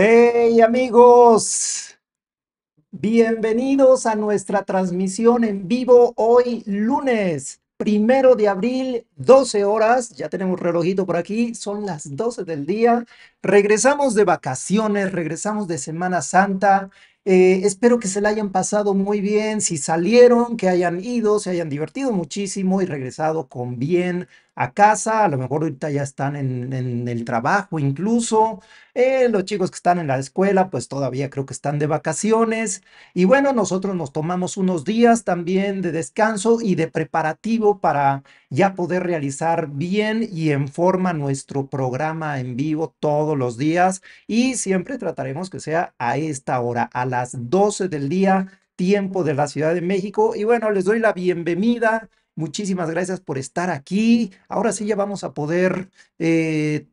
Hey amigos, bienvenidos a nuestra transmisión en vivo hoy lunes, primero de abril, 12 horas, ya tenemos relojito por aquí, son las 12 del día, regresamos de vacaciones, regresamos de Semana Santa, eh, espero que se la hayan pasado muy bien, si salieron, que hayan ido, se hayan divertido muchísimo y regresado con bien a casa, a lo mejor ahorita ya están en, el trabajo incluso, eh, los chicos que están en la escuela pues todavía creo que están de vacaciones y bueno, nosotros nos tomamos unos días también de descanso y de preparativo para ya poder realizar bien y en forma nuestro programa en vivo todos los días y siempre trataremos que sea a esta hora, a las 12 del día tiempo de la Ciudad de México. Y bueno, les doy la bienvenida Muchísimas gracias por estar aquí. Ahora sí ya vamos a poder eh,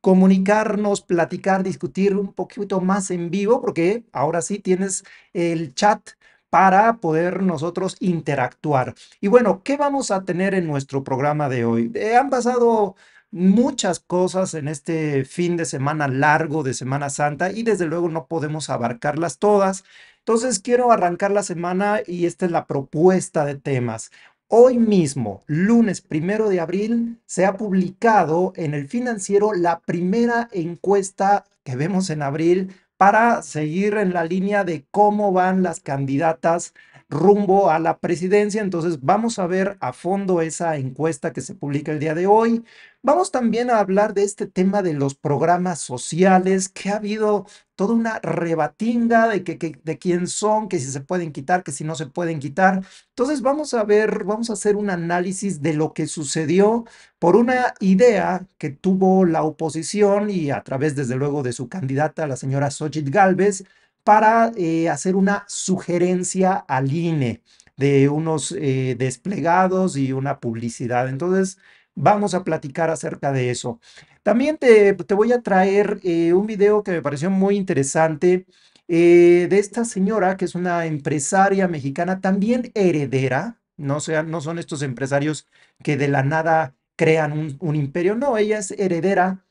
comunicarnos, platicar, discutir un poquito más en vivo, porque ahora sí tienes el chat para poder nosotros interactuar. Y bueno, ¿qué vamos a tener en nuestro programa de hoy? Eh, han pasado muchas cosas en este fin de semana largo de Semana Santa y desde luego no podemos abarcarlas todas. Entonces quiero arrancar la semana y esta es la propuesta de temas. Hoy mismo, lunes primero de abril, se ha publicado en el financiero la primera encuesta que vemos en abril para seguir en la línea de cómo van las candidatas rumbo a la presidencia. Entonces vamos a ver a fondo esa encuesta que se publica el día de hoy. Vamos también a hablar de este tema de los programas sociales, que ha habido toda una rebatinga de, que, de quién son, que si se pueden quitar, que si no se pueden quitar. Entonces vamos a ver, vamos a hacer un análisis de lo que sucedió por una idea que tuvo la oposición y a través, desde luego, de su candidata, la señora sojit Galvez, para eh, hacer una sugerencia al INE de unos eh, desplegados y una publicidad. Entonces, Vamos a platicar acerca de eso. También te, voy a traer eh, un video que me pareció muy interesante eh, de esta señora que es una empresaria mexicana, también heredera. No, no son estos empresarios que de la nada crean un, un imperio. No, ella es heredera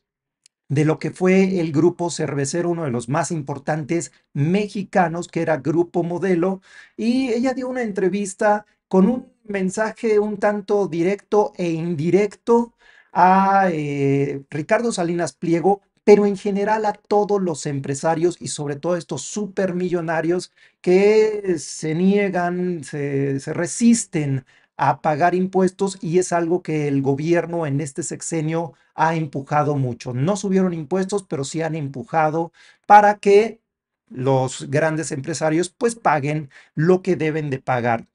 de lo que fue el grupo cervecero, uno de los más importantes mexicanos, que era Grupo Modelo, y ella dio una entrevista con un mensaje un tanto directo e indirecto a eh, Ricardo Salinas Pliego, pero en general a todos los empresarios y sobre todo a estos supermillonarios que se niegan, se, se resisten a pagar impuestos y es algo que el gobierno en este sexenio ha empujado mucho. No subieron impuestos, pero sí han empujado para que los grandes empresarios pues paguen lo que deben de pagar.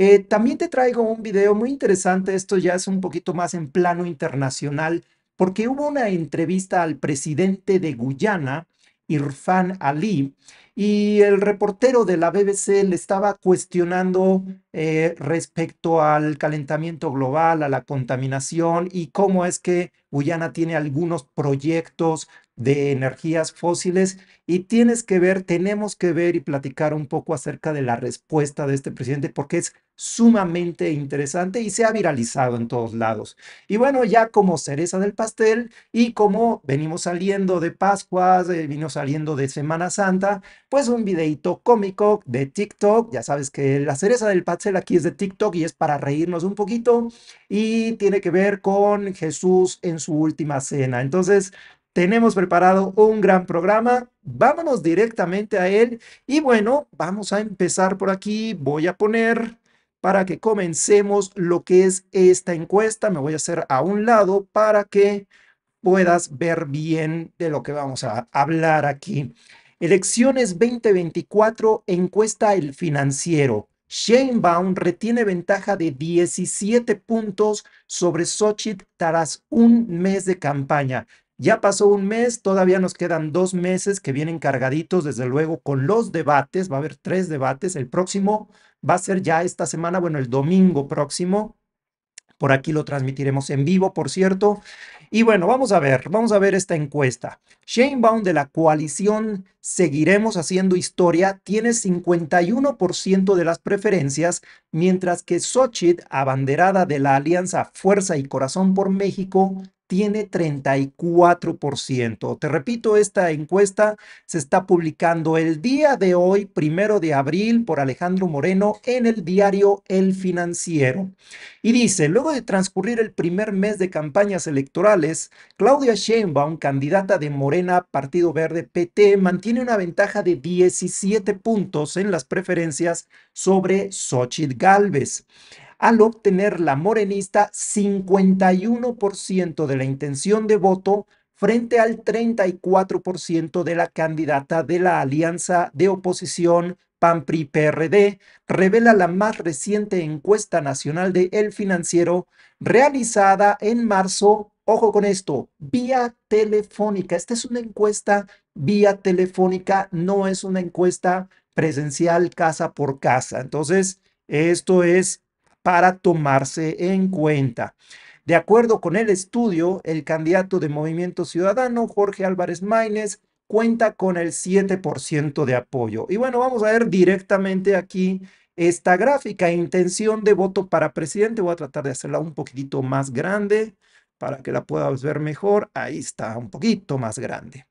Eh, también te traigo un video muy interesante, esto ya es un poquito más en plano internacional, porque hubo una entrevista al presidente de Guyana, Irfan Ali, y el reportero de la BBC le estaba cuestionando eh, respecto al calentamiento global, a la contaminación y cómo es que Guyana tiene algunos proyectos de energías fósiles y tienes que ver, tenemos que ver y platicar un poco acerca de la respuesta de este presidente porque es sumamente interesante y se ha viralizado en todos lados. Y bueno, ya como cereza del pastel y como venimos saliendo de Pascuas, eh, vino saliendo de Semana Santa, pues un videito cómico de TikTok, ya sabes que la cereza del pastel aquí es de TikTok y es para reírnos un poquito y tiene que ver con Jesús en su última cena. Entonces, tenemos preparado un gran programa, vámonos directamente a él y bueno, vamos a empezar por aquí, voy a poner para que comencemos lo que es esta encuesta, me voy a hacer a un lado para que puedas ver bien de lo que vamos a hablar aquí. Elecciones 2024, encuesta El Financiero. Shane Baum retiene ventaja de 17 puntos sobre Sochit tras un mes de campaña. Ya pasó un mes, todavía nos quedan dos meses que vienen cargaditos, desde luego, con los debates. Va a haber tres debates. El próximo va a ser ya esta semana, bueno, el domingo próximo. Por aquí lo transmitiremos en vivo, por cierto. Y bueno, vamos a ver, vamos a ver esta encuesta. Shane Baum de la coalición Seguiremos haciendo historia tiene 51% de las preferencias, mientras que Xochitl, abanderada de la alianza Fuerza y Corazón por México, tiene 34%. Te repito, esta encuesta se está publicando el día de hoy, primero de abril, por Alejandro Moreno en el diario El Financiero. Y dice, luego de transcurrir el primer mes de campañas electorales, Claudia Sheinbaum, candidata de Morena Partido Verde PT, mantiene una ventaja de 17 puntos en las preferencias sobre Xochitl Galvez al obtener la morenista 51% de la intención de voto frente al 34% de la candidata de la alianza de oposición PAN-PRI-PRD, revela la más reciente encuesta nacional de El Financiero realizada en marzo, ojo con esto, vía telefónica. Esta es una encuesta vía telefónica, no es una encuesta presencial casa por casa. Entonces, esto es para tomarse en cuenta. De acuerdo con el estudio, el candidato de Movimiento Ciudadano, Jorge Álvarez Maínez, cuenta con el 7% de apoyo. Y bueno, vamos a ver directamente aquí esta gráfica, intención de voto para presidente. Voy a tratar de hacerla un poquitito más grande para que la puedas ver mejor. Ahí está, un poquito más grande.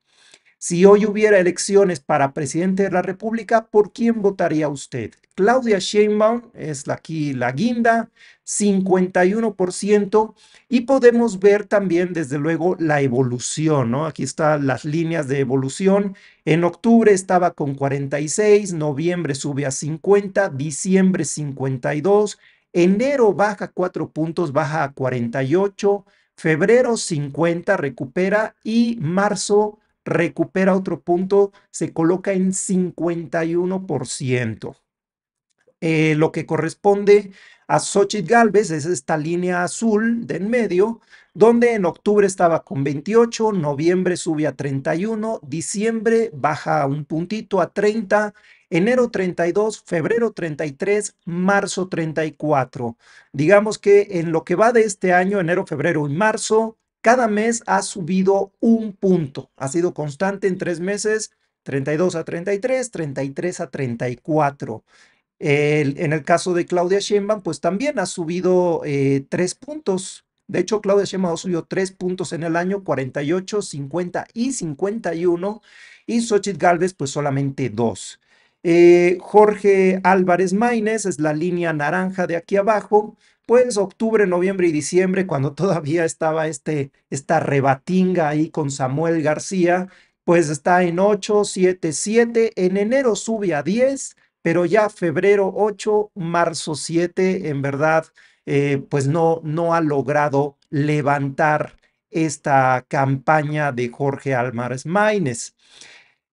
Si hoy hubiera elecciones para presidente de la República, ¿por quién votaría usted? Claudia Sheinbaum es aquí la guinda, 51%, y podemos ver también, desde luego, la evolución, ¿no? Aquí están las líneas de evolución. En octubre estaba con 46, noviembre sube a 50, diciembre 52, enero baja 4 puntos, baja a 48, febrero 50, recupera, y marzo recupera otro punto, se coloca en 51%. Eh, lo que corresponde a Xochitl Galvez es esta línea azul de en medio, donde en octubre estaba con 28, noviembre sube a 31, diciembre baja un puntito a 30, enero 32, febrero 33, marzo 34. Digamos que en lo que va de este año, enero, febrero y marzo, cada mes ha subido un punto. Ha sido constante en tres meses, 32 a 33, 33 a 34. en el caso de Claudia Sheinbaum, pues también ha subido eh, tres puntos. De hecho, Claudia Sheinbaum subió tres puntos en el año, 48, 50 y 51. Y Xochitl Galvez, pues solamente dos. Eh, Jorge Álvarez Maínez es la línea naranja de aquí abajo pues octubre, noviembre y diciembre, cuando todavía estaba este, esta rebatinga ahí con Samuel García, pues está en 8, 7, 7, en enero sube a 10, pero ya febrero 8, marzo 7, en verdad, eh, pues no, no ha logrado levantar esta campaña de Jorge Almares Maines.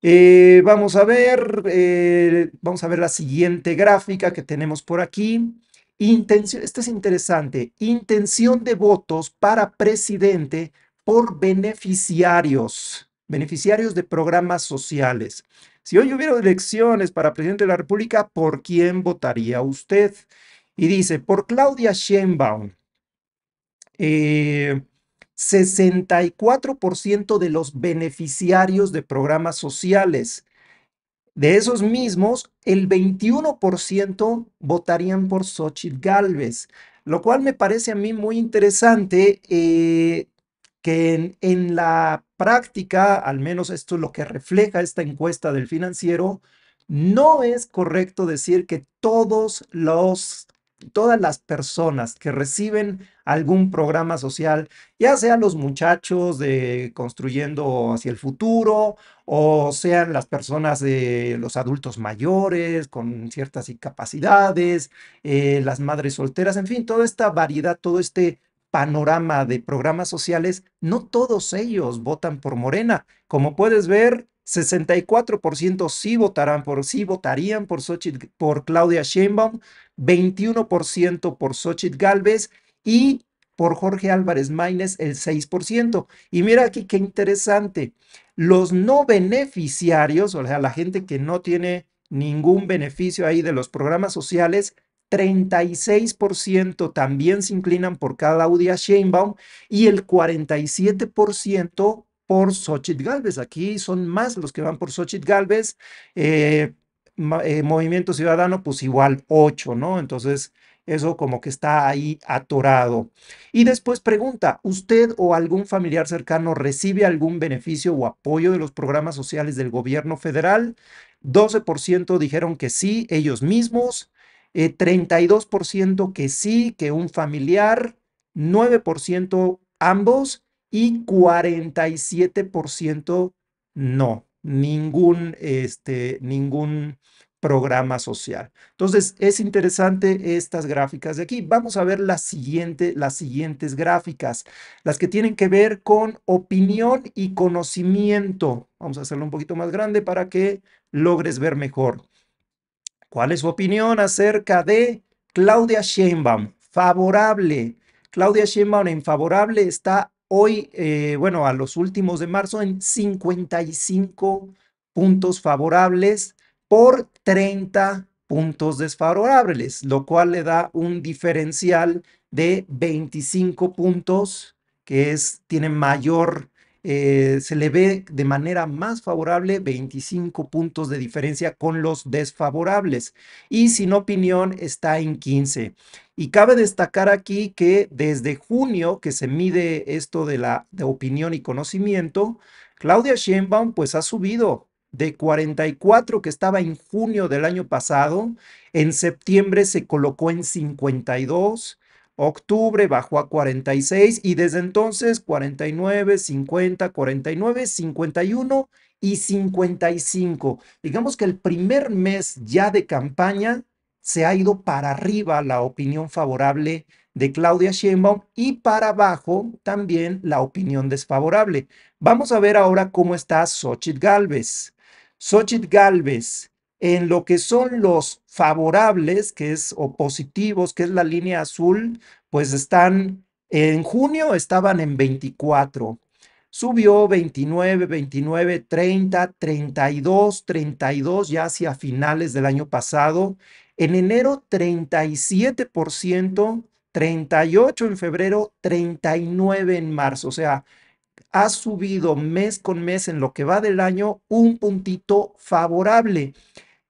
Eh, vamos a ver, eh, vamos a ver la siguiente gráfica que tenemos por aquí. Intención, esto es interesante, intención de votos para presidente por beneficiarios, beneficiarios de programas sociales. Si hoy hubiera elecciones para presidente de la República, ¿por quién votaría usted? Y dice, por Claudia Sheinbaum, 64% eh, de los beneficiarios de programas sociales, de esos mismos, el 21% votarían por Xochitl Galvez, lo cual me parece a mí muy interesante eh, que en, en, la práctica, al menos esto es lo que refleja esta encuesta del financiero, no es correcto decir que todos los todas las personas que reciben algún programa social, ya sean los muchachos de construyendo hacia el futuro, o sean las personas de los adultos mayores con ciertas incapacidades, eh, las madres solteras, en fin, toda esta variedad, todo este panorama de programas sociales, no todos ellos votan por Morena. Como puedes ver, 64% sí votarán por sí votarían por por Claudia Sheinbaum, 21% por Xochitl Galvez y por Jorge Álvarez Maínez el 6%. Y mira aquí qué interesante. Los no beneficiarios, o sea, la gente que no tiene ningún beneficio ahí de los programas sociales, 36% también se inclinan por Claudia Sheinbaum y el 47% por Xochitl Galvez. Aquí son más los que van por Xochitl Galvez. Eh, eh, Movimiento Ciudadano, pues igual 8, ¿no? Entonces, eso como que está ahí atorado. Y después pregunta, ¿usted o algún familiar cercano recibe algún beneficio o apoyo de los programas sociales del gobierno federal? 12% dijeron que sí, ellos mismos. 32% eh, que sí, que un familiar. 9% ambos y 47% no, ningún, este, ningún programa social. Entonces, es interesante estas gráficas de aquí. Vamos a ver la siguiente, las siguientes gráficas, las que tienen que ver con opinión y conocimiento. Vamos a hacerlo un poquito más grande para que logres ver mejor. ¿Cuál es su opinión acerca de Claudia Sheinbaum? Favorable. Claudia Sheinbaum en favorable está hoy, eh, bueno, a los últimos de marzo en 55 puntos favorables por 30 puntos desfavorables, lo cual le da un diferencial de 25 puntos, que es, tiene mayor eh, se le ve de manera más favorable 25 puntos de diferencia con los desfavorables y sin opinión está en 15. Y cabe destacar aquí que desde junio que se mide esto de la opinión y conocimiento, Claudia Sheinbaum pues ha subido de 44 que estaba en junio del año pasado, en septiembre se colocó en 52 Octubre bajó a 46 y desde entonces 49, 50, 49, 51 y 55. Digamos que el primer mes ya de campaña se ha ido para arriba la opinión favorable de Claudia Sheinbaum y para abajo también la opinión desfavorable. Vamos a ver ahora cómo está Xochitl Galvez. Xochitl Galvez en lo que son los favorables, que es o positivos, que es la línea azul, pues están en junio estaban en 24. Subió 29, 29, 30, 32, 32 ya hacia finales del año pasado. En enero 37%, 38 en febrero, 39 en marzo. O sea, ha subido mes con mes en lo que va del año un puntito favorable.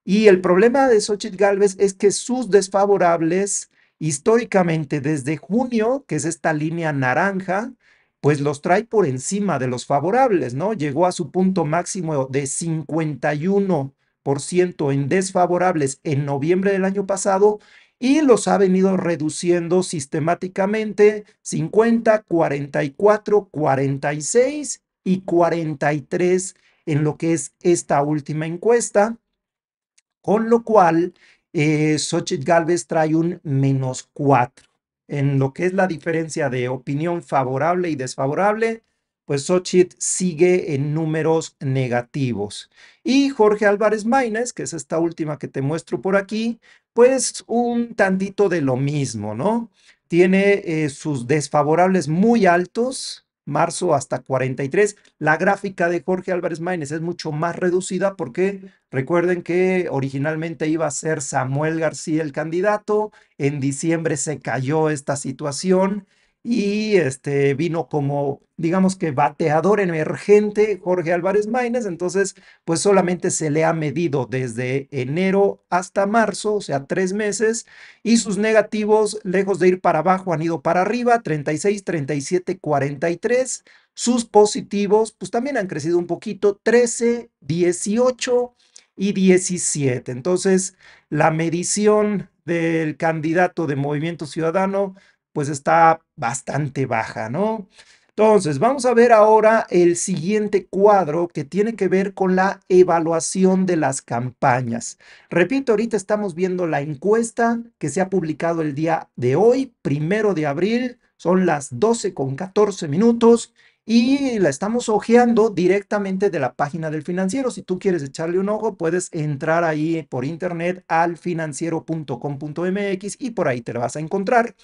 Y el problema de Xochitl Galvez es que sus desfavorables, históricamente desde junio, que es esta línea naranja, pues los trae por encima de los favorables, ¿no? Llegó a su punto máximo de 51% en desfavorables en noviembre del año pasado y los ha venido reduciendo sistemáticamente 50, 44, 46 y 43 en lo que es esta última encuesta. Con lo cual, eh, Xochitl Galvez trae un menos 4. En lo que es la diferencia de opinión favorable y desfavorable, pues Xochitl sigue en números negativos. Y Jorge Álvarez Maínez, que es esta última que te muestro por aquí, pues un tantito de lo mismo, ¿no? Tiene eh, sus desfavorables muy altos, marzo hasta 43. La gráfica de Jorge Álvarez Maínez es mucho más reducida porque recuerden que originalmente iba a ser Samuel García el candidato, en diciembre se cayó esta situación y este, vino como, digamos que bateador emergente Jorge Álvarez Maínez, entonces pues solamente se le ha medido desde enero hasta marzo, o sea, tres meses, y sus negativos, lejos de ir para abajo, han ido para arriba, 36, 37, 43, sus positivos pues también han crecido un poquito, 13, 18 y 17, entonces la medición del candidato de Movimiento Ciudadano pues está bastante baja, ¿no? Entonces, vamos a ver ahora el siguiente cuadro que tiene que ver con la evaluación de las campañas. Repito, ahorita estamos viendo la encuesta que se ha publicado el día de hoy, primero de abril, son las 12 con 14 minutos y la estamos hojeando directamente de la página del financiero. Si tú quieres echarle un ojo, puedes entrar ahí por internet al financiero.com.mx y por ahí te la vas a encontrar.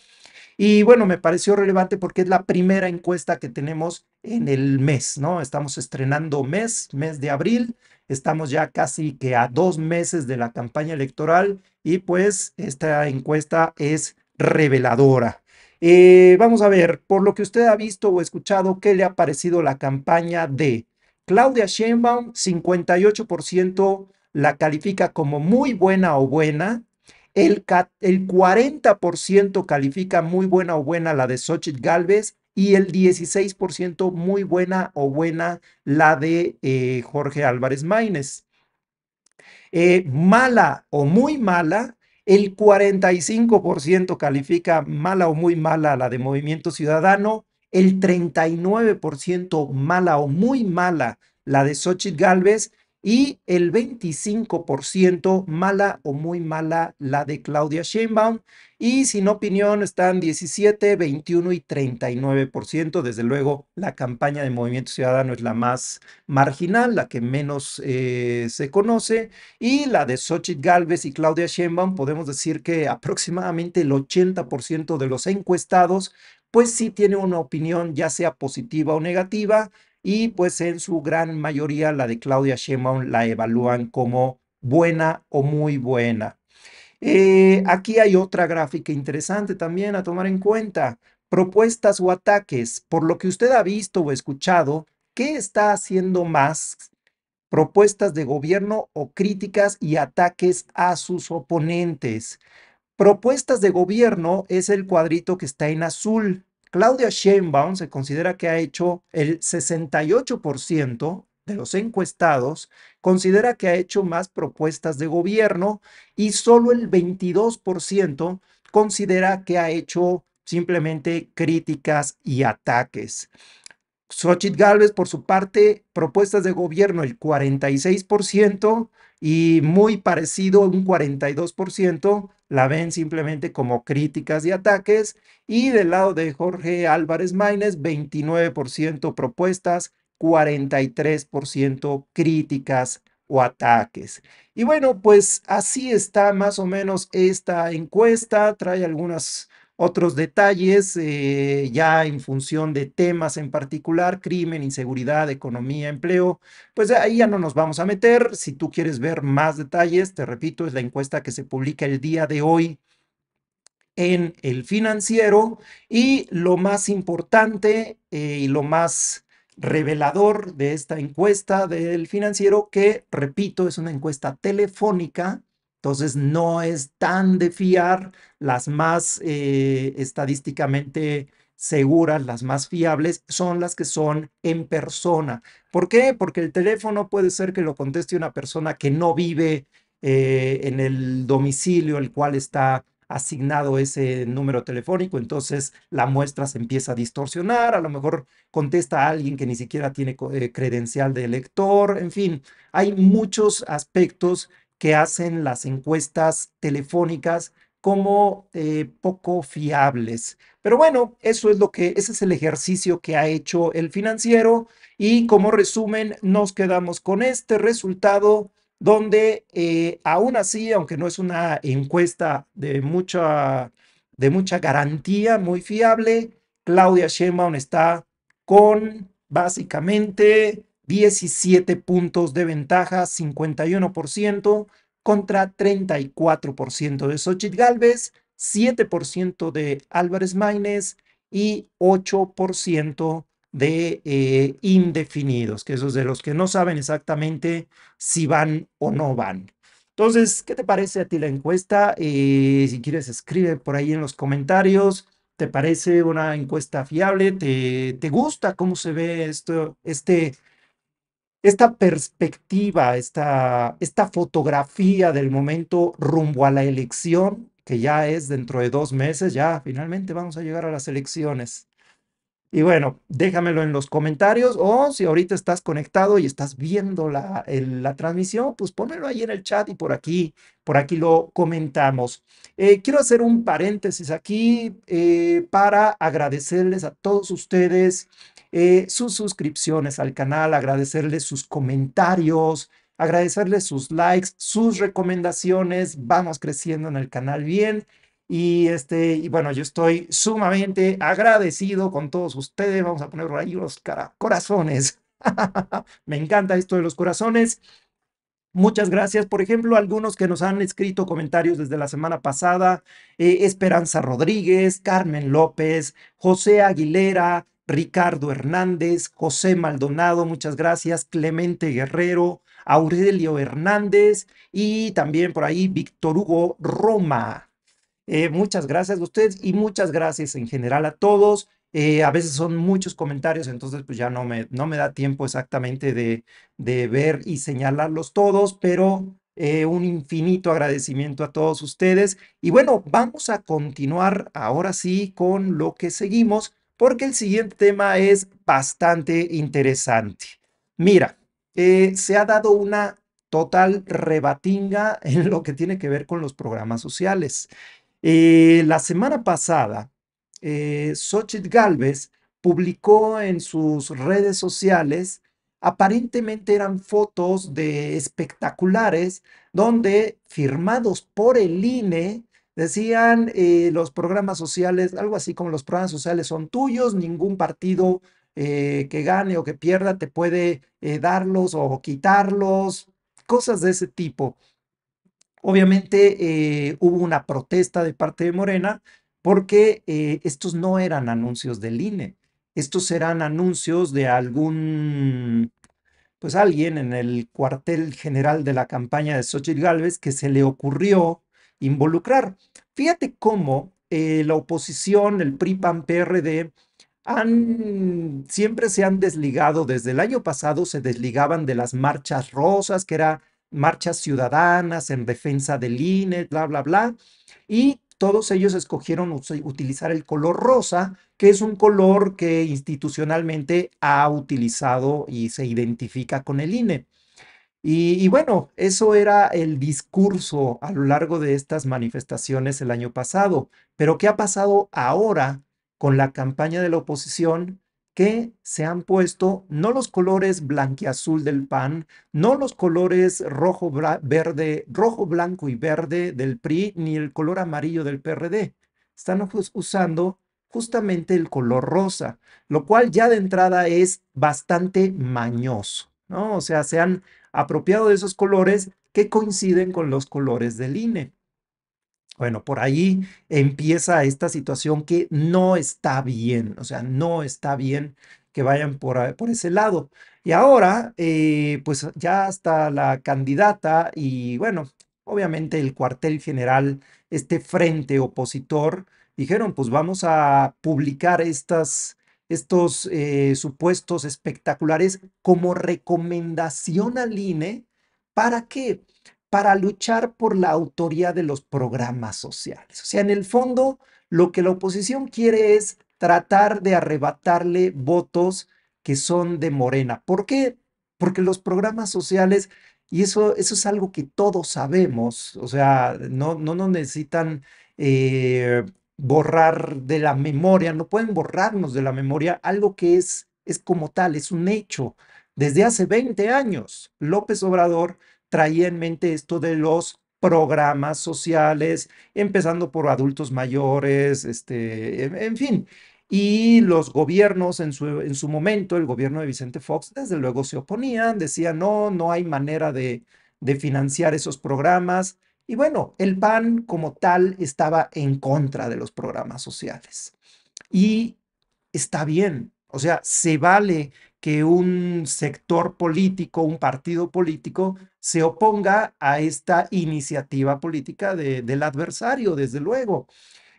Y bueno, me pareció relevante porque es la primera encuesta que tenemos en el mes, ¿no? Estamos estrenando mes, mes de abril, estamos ya casi que a dos meses de la campaña electoral y pues esta encuesta es reveladora. Eh, vamos a ver, por lo que usted ha visto o escuchado, ¿qué le ha parecido la campaña de Claudia Sheinbaum? 58% la califica como muy buena o buena, el, 40% califica muy buena o buena la de Xochitl Galvez y el 16% muy buena o buena la de eh, Jorge Álvarez Maínez. Eh, mala o muy mala, el 45% califica mala o muy mala la de Movimiento Ciudadano, el 39% mala o muy mala la de Xochitl Galvez y el 25% mala o muy mala la de Claudia Sheinbaum y sin opinión están 17, 21 y 39%. Desde luego la campaña de Movimiento Ciudadano es la más marginal, la que menos eh, se conoce y la de Xochitl Galvez y Claudia Sheinbaum podemos decir que aproximadamente el 80% de los encuestados pues sí tiene una opinión ya sea positiva o negativa, y pues en su gran mayoría la de Claudia Sheinbaum la evalúan como buena o muy buena. Eh, aquí hay otra gráfica interesante también a tomar en cuenta. Propuestas o ataques. Por lo que usted ha visto o escuchado, ¿qué está haciendo más? Propuestas de gobierno o críticas y ataques a sus oponentes. Propuestas de gobierno es el cuadrito que está en azul. Claudia Sheinbaum se considera que ha hecho el 68% de los encuestados, considera que ha hecho más propuestas de gobierno y solo el 22% considera que ha hecho simplemente críticas y ataques. Xochitl Galvez, por su parte, propuestas de gobierno el 46% y muy parecido un 42%, la ven simplemente como críticas y ataques. Y del lado de Jorge Álvarez Maínez, 29% propuestas, 43% críticas o ataques. Y bueno, pues así está más o menos esta encuesta, trae algunas otros detalles eh, ya en función de temas en particular, crimen, inseguridad, economía, empleo, pues ahí ya no nos vamos a meter. Si tú quieres ver más detalles, te repito, es la encuesta que se publica el día de hoy en el financiero y lo más importante eh, y lo más revelador de esta encuesta del financiero, que repito, es una encuesta telefónica entonces no es tan de fiar las más eh, estadísticamente seguras, las más fiables, son las que son en persona. ¿Por qué? Porque el teléfono puede ser que lo conteste una persona que no vive eh, en el domicilio al cual está asignado ese número telefónico, entonces la muestra se empieza a distorsionar, a lo mejor contesta a alguien que ni siquiera tiene eh, credencial de lector, en fin, hay muchos aspectos que hacen las encuestas telefónicas como eh, poco fiables. Pero bueno, eso es lo que, ese es el ejercicio que ha hecho el financiero y como resumen nos quedamos con este resultado donde eh, aún así, aunque no es una encuesta de mucha, de mucha garantía, muy fiable, Claudia Sheinbaum está con básicamente 17 puntos de ventaja, 51% contra 34% de Xochitl Galvez, 7% de Álvarez Maínez y 8% de eh, indefinidos, que esos de los que no saben exactamente si van o no van. Entonces, ¿qué te parece a ti la encuesta? Eh, si quieres, escribe por ahí en los comentarios. ¿Te parece una encuesta fiable? ¿Te, gusta cómo se ve esto, este esta perspectiva, esta, esta fotografía del momento rumbo a la elección, que ya es dentro de dos meses, ya finalmente vamos a llegar a las elecciones. Y bueno, déjamelo en los comentarios o si ahorita estás conectado y estás viendo la, transmisión, pues pónmelo ahí en el chat y por aquí, por aquí lo comentamos. Eh, quiero hacer un paréntesis aquí eh, para agradecerles a todos ustedes eh, sus suscripciones al canal, agradecerles sus comentarios, agradecerles sus likes, sus recomendaciones. Vamos creciendo en el canal bien. Y, este, y bueno, yo estoy sumamente agradecido con todos ustedes. Vamos a poner ahí unos corazones. Me encanta esto de los corazones. Muchas gracias. Por ejemplo, algunos que nos han escrito comentarios desde la semana pasada. Eh, Esperanza Rodríguez, Carmen López, José Aguilera, Ricardo Hernández, José Maldonado, muchas gracias. Clemente Guerrero, Aurelio Hernández y también por ahí Víctor Hugo Roma. Eh, muchas gracias a ustedes y muchas gracias en general a todos. Eh, a veces son muchos comentarios, entonces pues ya no me, no me da tiempo exactamente de, ver y señalarlos todos, pero eh, un infinito agradecimiento a todos ustedes. Y bueno, vamos a continuar ahora sí con lo que seguimos, porque el siguiente tema es bastante interesante. Mira, se ha dado una total rebatinga en lo que tiene que ver con los programas sociales. Eh, la semana pasada, eh, Xochitl Galvez publicó en sus redes sociales, aparentemente eran fotos de espectaculares, donde firmados por el INE, decían eh, los programas sociales, algo así como los programas sociales son tuyos, ningún partido eh, que gane o que pierda te puede darlos o quitarlos, cosas de ese tipo. Obviamente eh, hubo una protesta de parte de Morena porque eh, estos no eran anuncios del INE, estos eran anuncios de algún, pues alguien en el cuartel general de la campaña de Xochitl Galvez que se le ocurrió involucrar. Fíjate cómo eh, la oposición, el PRI, PAN, PRD, han, siempre se han desligado, desde el año pasado se desligaban de las marchas rosas, que era marchas ciudadanas en defensa del INE, bla, bla, bla. Y todos ellos escogieron utilizar el color rosa, que es un color que institucionalmente ha utilizado y se identifica con el INE. Y, bueno, eso era el discurso a lo largo de estas manifestaciones el año pasado. Pero ¿qué ha pasado ahora con la campaña de la oposición que se han puesto no los colores azul del PAN, no los colores rojo, verde, rojo, blanco y verde del PRI, ni el color amarillo del PRD. Están usando justamente el color rosa, lo cual ya de entrada es bastante mañoso, ¿no? O sea, se han apropiado de esos colores que coinciden con los colores del INE. Bueno, por ahí empieza esta situación que no está bien, o sea, no está bien que vayan por, por ese lado. Y ahora, eh, pues ya está la candidata y bueno, obviamente el cuartel general, este frente opositor, dijeron, pues vamos a publicar estas, estos eh, supuestos espectaculares como recomendación al INE. ¿Para qué? para luchar por la autoría de los programas sociales. O sea, en el fondo, lo que la oposición quiere es tratar de arrebatarle votos que son de Morena. ¿Por qué? Porque los programas sociales, y eso, eso es algo que todos sabemos, o sea, no, no nos necesitan eh, borrar de la memoria, no pueden borrarnos de la memoria algo que es, es como tal, es un hecho. Desde hace 20 años, López Obrador traía en mente esto de los programas sociales, empezando por adultos mayores, este, en, fin. Y los gobiernos en su, en su momento, el gobierno de Vicente Fox, desde luego se oponían, decían, no, no hay manera de, de financiar esos programas. Y bueno, el PAN como tal estaba en contra de los programas sociales. Y está bien, o sea, se vale que un sector político, un partido político, se oponga a esta iniciativa política del adversario, desde luego.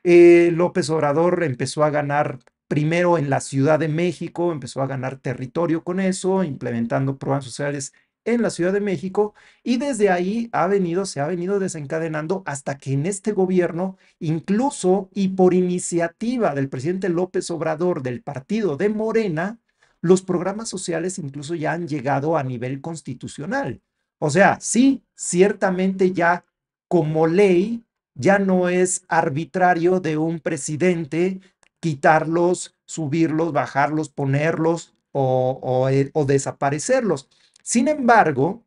Eh, López Obrador empezó a ganar primero en la Ciudad de México, empezó a ganar territorio con eso, implementando programas sociales en la Ciudad de México y desde ahí ha venido, se ha venido desencadenando hasta que en este gobierno, incluso y por iniciativa del presidente López Obrador del partido de Morena, los programas sociales incluso ya han llegado a nivel constitucional. O sea, sí, ciertamente ya como ley, ya no es arbitrario de un presidente quitarlos, subirlos, bajarlos, ponerlos eh, o, desaparecerlos. Sin embargo,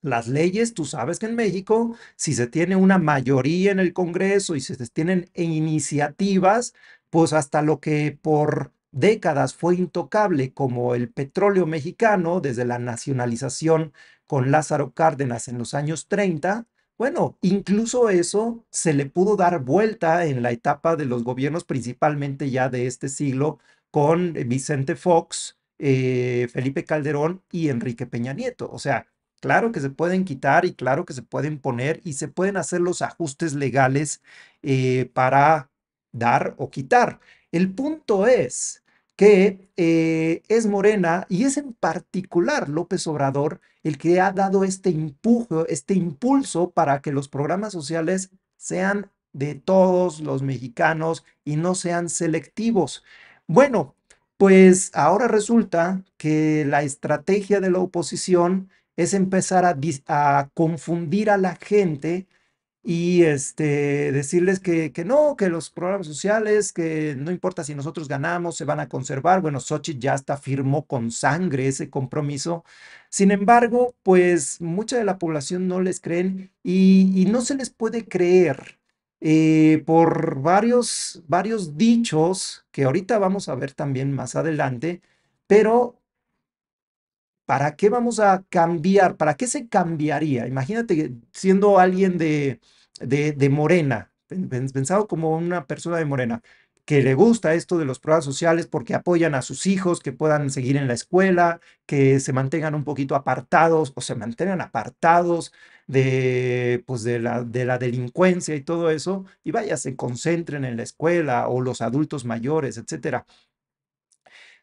las leyes, tú sabes que en México, si se tiene una mayoría en el Congreso y se tienen iniciativas, pues hasta lo que por décadas fue intocable como el petróleo mexicano desde la nacionalización con Lázaro Cárdenas en los años 30, bueno, incluso eso se le pudo dar vuelta en la etapa de los gobiernos principalmente ya de este siglo con Vicente Fox, eh, Felipe Calderón y Enrique Peña Nieto. O sea, claro que se pueden quitar y claro que se pueden poner y se pueden hacer los ajustes legales eh, para dar o quitar. El punto es que eh, es Morena y es en particular López Obrador el que ha dado este este impulso para que los programas sociales sean de todos los mexicanos y no sean selectivos. Bueno, pues ahora resulta que la estrategia de la oposición es empezar a confundir a la gente y este, decirles que, que, no, que los programas sociales, que no importa si nosotros ganamos, se van a conservar. Bueno, Sochi ya hasta firmó con sangre ese compromiso. Sin embargo, pues mucha de la población no les creen y, no se les puede creer eh, por varios, varios dichos que ahorita vamos a ver también más adelante, pero ¿para qué vamos a cambiar? ¿Para qué se cambiaría? Imagínate siendo alguien de, de, Morena, pensado como una persona de Morena, que le gusta esto de los programas sociales porque apoyan a sus hijos, que puedan seguir en la escuela, que se mantengan un poquito apartados o se mantengan apartados de, pues, de, la, de la delincuencia y todo eso, y vaya, se concentren en la escuela o los adultos mayores, etcétera.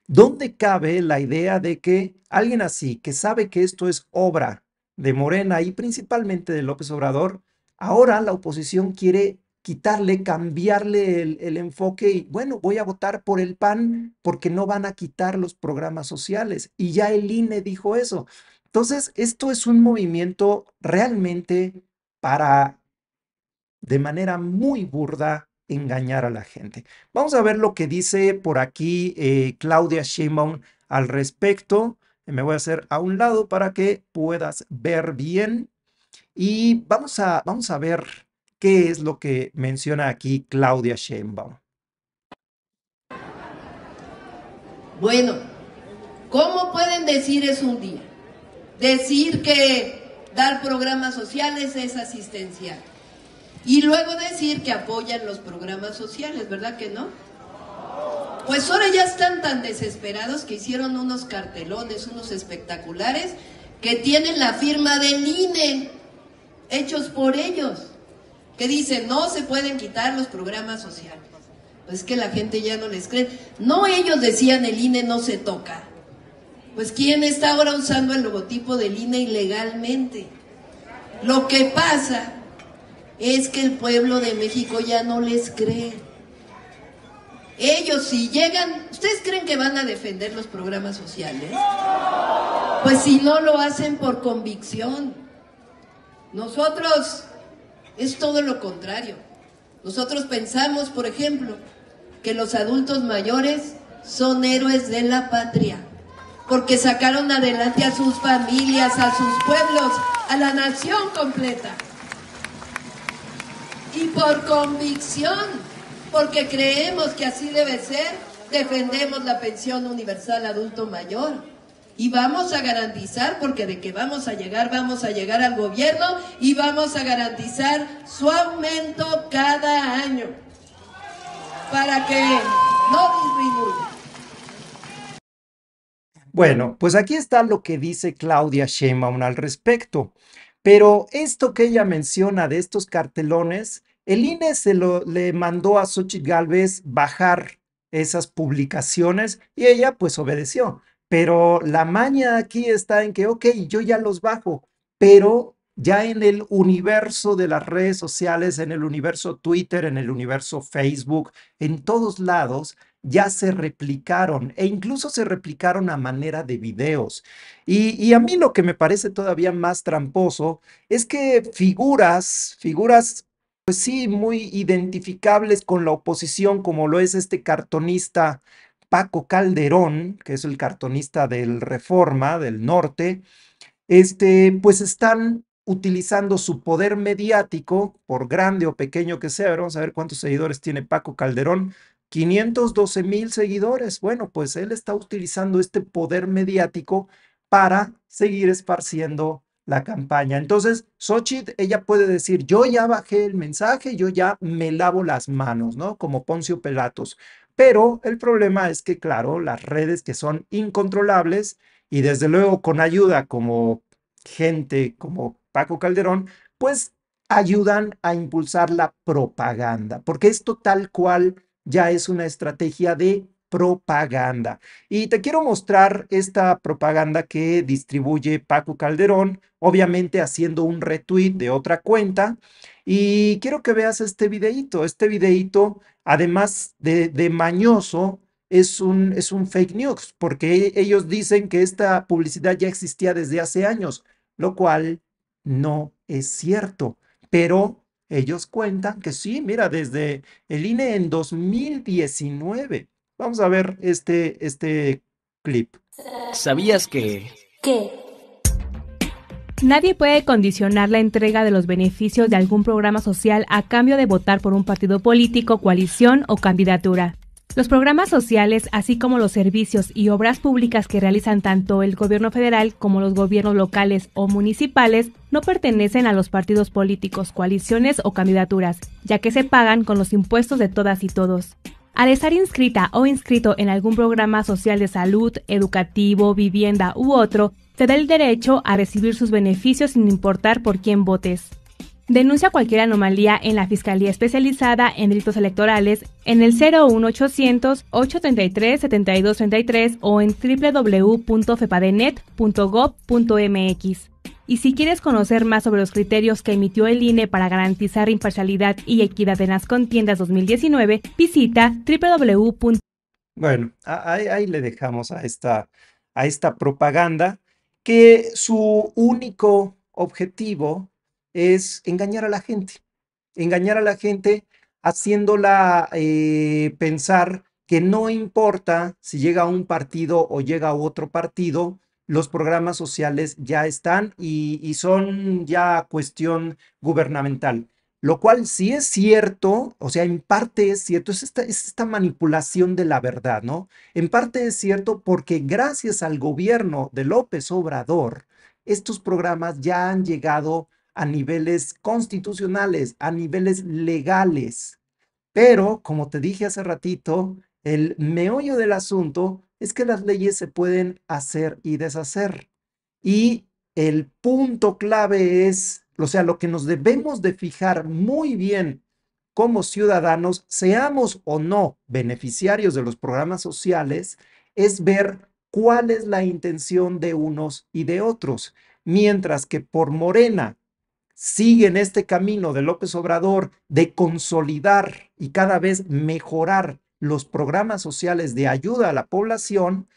¿Dónde cabe la idea de que alguien así, que sabe que esto es obra de Morena y principalmente de López Obrador, Ahora la oposición quiere quitarle, cambiarle el, enfoque y bueno, voy a votar por el PAN porque no van a quitar los programas sociales. Y ya el INE dijo eso. Entonces, esto es un movimiento realmente para, de manera muy burda, engañar a la gente. Vamos a ver lo que dice por aquí eh, Claudia Sheinbaum al respecto. Me voy a hacer a un lado para que puedas ver bien y vamos a, vamos a ver qué es lo que menciona aquí Claudia Sheinbaum. Bueno, ¿cómo pueden decir es un día? Decir que dar programas sociales es asistencial. Y luego decir que apoyan los programas sociales, ¿verdad que no? Pues ahora ya están tan desesperados que hicieron unos cartelones, unos espectaculares, que tienen la firma de INE hechos por ellos, que dicen no se pueden quitar los programas sociales. Pues que la gente ya no les cree. No ellos decían el INE no se toca. Pues ¿quién está ahora usando el logotipo del INE ilegalmente? Lo que pasa es que el pueblo de México ya no les cree. Ellos si llegan, ¿ustedes creen que van a defender los programas sociales? Pues si no lo hacen por convicción. Nosotros es todo lo contrario. Nosotros pensamos, por ejemplo, que los adultos mayores son héroes de la patria, porque sacaron adelante a sus familias, a sus pueblos, a la nación completa. Y por convicción, porque creemos que así debe ser, defendemos la pensión universal adulto mayor y vamos a garantizar, porque de que vamos a llegar, vamos a llegar al gobierno y vamos a garantizar su aumento cada año para que no disminuya. Bueno, pues aquí está lo que dice Claudia Sheinbaum al respecto. Pero esto que ella menciona de estos cartelones, el INE se lo, le mandó a Xochitl Galvez bajar esas publicaciones y ella pues obedeció. Pero la maña aquí está en que, ok, yo ya los bajo, pero ya en el universo de las redes sociales, en el universo Twitter, en el universo Facebook, en todos lados, ya se replicaron e incluso se replicaron a manera de videos. Y, a mí lo que me parece todavía más tramposo es que figuras, figuras, pues sí, muy identificables con la oposición, como lo es este cartonista Paco Calderón, que es el cartonista del Reforma, del Norte, este, pues están utilizando su poder mediático, por grande o pequeño que sea, vamos a ver cuántos seguidores tiene Paco Calderón, 512 mil seguidores. Bueno, pues él está utilizando este poder mediático para seguir esparciendo la campaña. Entonces, Xochitl, ella puede decir, yo ya bajé el mensaje, yo ya me lavo las manos, ¿no? Como Poncio Pelatos. Pero el problema es que, claro, las redes que son incontrolables y desde luego con ayuda como gente como Paco Calderón, pues ayudan a impulsar la propaganda, porque esto tal cual ya es una estrategia de propaganda. Y te quiero mostrar esta propaganda que distribuye Paco Calderón, obviamente haciendo un retweet de otra cuenta. Y quiero que veas este videíto. Este videito además de, mañoso, es un, es un fake news, porque e, ellos dicen que esta publicidad ya existía desde hace años, lo cual no es cierto. Pero ellos cuentan que sí, mira, desde el INE en 2019. Vamos a ver este, este clip. ¿Sabías que... ¿Qué? Nadie puede condicionar la entrega de los beneficios de algún programa social a cambio de votar por un partido político, coalición o candidatura. Los programas sociales, así como los servicios y obras públicas que realizan tanto el gobierno federal como los gobiernos locales o municipales, no pertenecen a los partidos políticos, coaliciones o candidaturas, ya que se pagan con los impuestos de todas y todos. Al estar inscrita o inscrito en algún programa social de salud, educativo, vivienda u otro, te da el derecho a recibir sus beneficios sin importar por quién votes. Denuncia cualquier anomalía en la Fiscalía Especializada en Delitos Electorales en el 01800-833-7233 o en www.fepadenet.gov.mx. Y si quieres conocer más sobre los criterios que emitió el INE para garantizar imparcialidad y equidad en las contiendas 2019, visita www. Bueno, ahí, le dejamos a esta, a esta propaganda que su único objetivo es engañar a la gente, engañar a la gente haciéndola eh, pensar que no importa si llega a un partido o llega a otro partido, los programas sociales ya están y son ya cuestión gubernamental. Lo cual sí es cierto, o sea, en parte es cierto, es esta, esta manipulación de la verdad, ¿no? En parte es cierto porque gracias al gobierno de López Obrador, estos programas ya han llegado a niveles constitucionales, a niveles legales. Pero, como te dije hace ratito, el meollo del asunto es que las leyes se pueden hacer y deshacer. Y el punto clave es o sea, lo que nos debemos de fijar muy bien como ciudadanos, seamos o no beneficiarios de los programas sociales, es ver cuál es la intención de unos y de otros. Mientras que por Morena siguen este camino de López Obrador de consolidar y cada vez mejorar los programas sociales de ayuda a la población,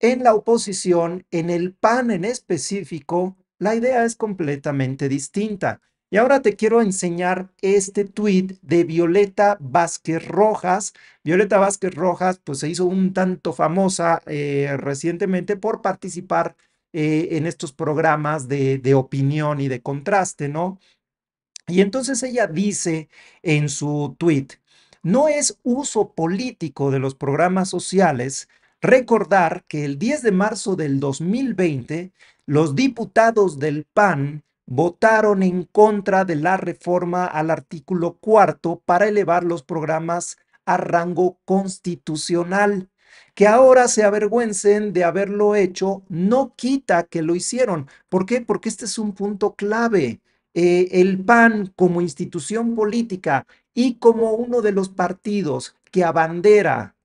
en la oposición, en el PAN en específico, la idea es completamente distinta. Y ahora te quiero enseñar este tweet de Violeta Vázquez Rojas. Violeta Vázquez Rojas pues, se hizo un tanto famosa eh, recientemente por participar eh, en estos programas de, opinión y de contraste, ¿no? Y entonces ella dice en su tweet, no es uso político de los programas sociales recordar que el 10 de marzo del 2020 los diputados del PAN votaron en contra de la reforma al artículo cuarto para elevar los programas a rango constitucional. Que ahora se avergüencen de haberlo hecho no quita que lo hicieron. ¿Por qué? Porque este es un punto clave. Eh, el PAN como institución política y como uno de los partidos que abandera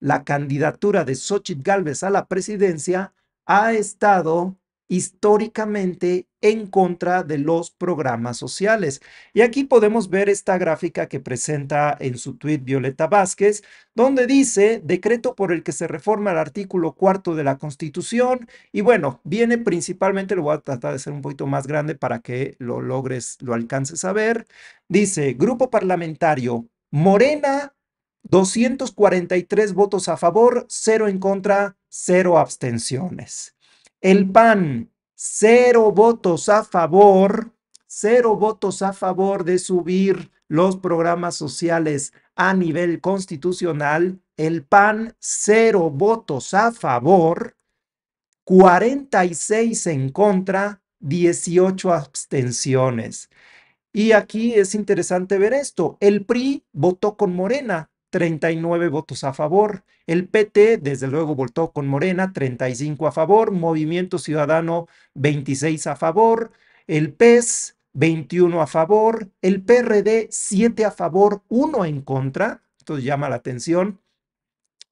la candidatura de Xochitl Gálvez a la presidencia, ha estado históricamente en contra de los programas sociales. Y aquí podemos ver esta gráfica que presenta en su tuit Violeta Vázquez, donde dice decreto por el que se reforma el artículo cuarto de la Constitución. Y bueno, viene principalmente, lo voy a tratar de hacer un poquito más grande para que lo logres, lo alcances a ver. Dice, grupo parlamentario, Morena, 243 votos a favor, 0 en contra, 0 abstenciones. El PAN, cero votos a favor, cero votos a favor de subir los programas sociales a nivel constitucional. El PAN, cero votos a favor, 46 en contra, 18 abstenciones. Y aquí es interesante ver esto. El PRI votó con Morena, 39 votos a favor. El PT, desde luego, votó con Morena, 35 a favor. Movimiento Ciudadano, 26 a favor. El PES, 21 a favor. El PRD, 7 a favor, 1 en contra. Entonces llama la atención.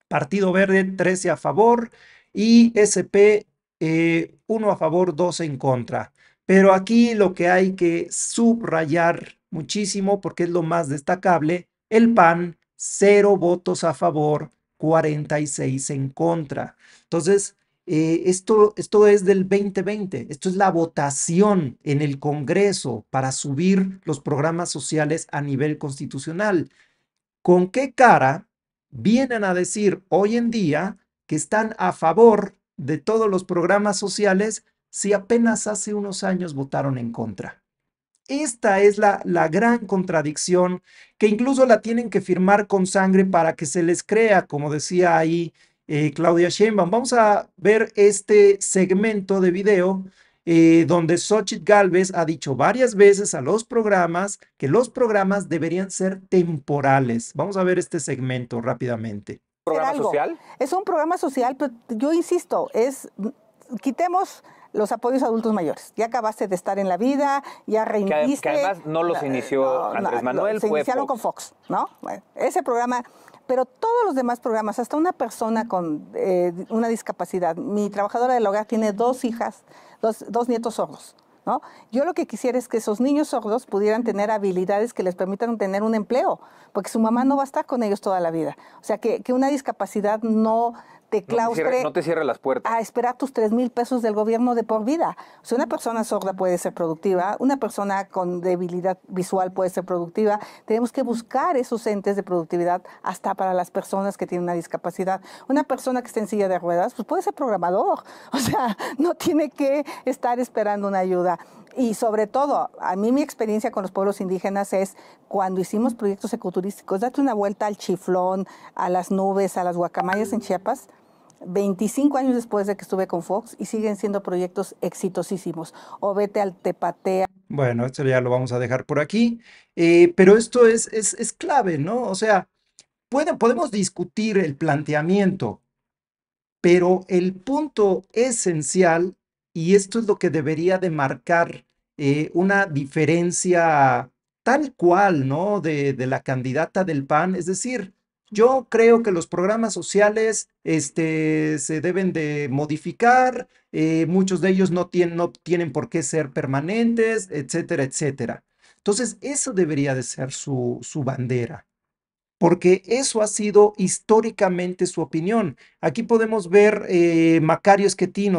Partido Verde, 13 a favor. Y SP, 1 eh, a favor, 2 en contra. Pero aquí lo que hay que subrayar muchísimo, porque es lo más destacable, el PAN Cero votos a favor, 46 en contra. Entonces, eh, esto, esto es del 2020, esto es la votación en el Congreso para subir los programas sociales a nivel constitucional. ¿Con qué cara vienen a decir hoy en día que están a favor de todos los programas sociales si apenas hace unos años votaron en contra? Esta es la, la gran contradicción que incluso la tienen que firmar con sangre para que se les crea, como decía ahí eh, Claudia Sheinbaum. Vamos a ver este segmento de video eh, donde Xochitl Galvez ha dicho varias veces a los programas que los programas deberían ser temporales. Vamos a ver este segmento rápidamente. ¿Programa social? Es un programa social, pero yo insisto, es quitemos los apoyos a adultos mayores. Ya acabaste de estar en la vida, ya reiniciaste. Que, además no los eh, inició Andrés Manuel. se iniciaron con Fox, ¿no? ese programa, pero todos los demás programas, hasta una persona con eh, una discapacidad. Mi trabajadora del hogar tiene dos hijas, dos, nietos sordos. ¿No? Yo lo que quisiera es que esos niños sordos pudieran tener habilidades que les permitan tener un empleo, porque su mamá no va a estar con ellos toda la vida. O sea, que una discapacidad no te claustre. No te, cierra las puertas. A esperar tus 3 mil pesos del gobierno de por vida. O sea, una persona sorda puede ser productiva, una persona con debilidad visual puede ser productiva. Tenemos que buscar esos entes de productividad hasta para las personas que tienen una discapacidad. Una persona que está en silla de ruedas, pues puede ser programador. O sea, no tiene que estar esperando una ayuda y sobre todo, a mí mi experiencia con los pueblos indígenas es cuando hicimos proyectos ecoturísticos, date una vuelta al chiflón, a las nubes, a las guacamayas en Chiapas, 25 años después de que estuve con Fox y siguen siendo proyectos exitosísimos. O vete al Tepatea. Bueno, esto ya lo vamos a dejar por aquí, eh, pero esto es, es, clave, ¿no? O sea, podemos discutir el planteamiento, pero el punto esencial, y esto es lo que debería de marcar eh, una diferencia tal cual, ¿no? de la candidata del PAN, es decir, yo creo que los programas sociales este, se deben de modificar, eh, muchos de ellos no tienen, por qué ser permanentes, etcétera, etcétera. Entonces, eso debería de ser su, su bandera, porque eso ha sido históricamente su opinión. Aquí podemos ver eh, Macario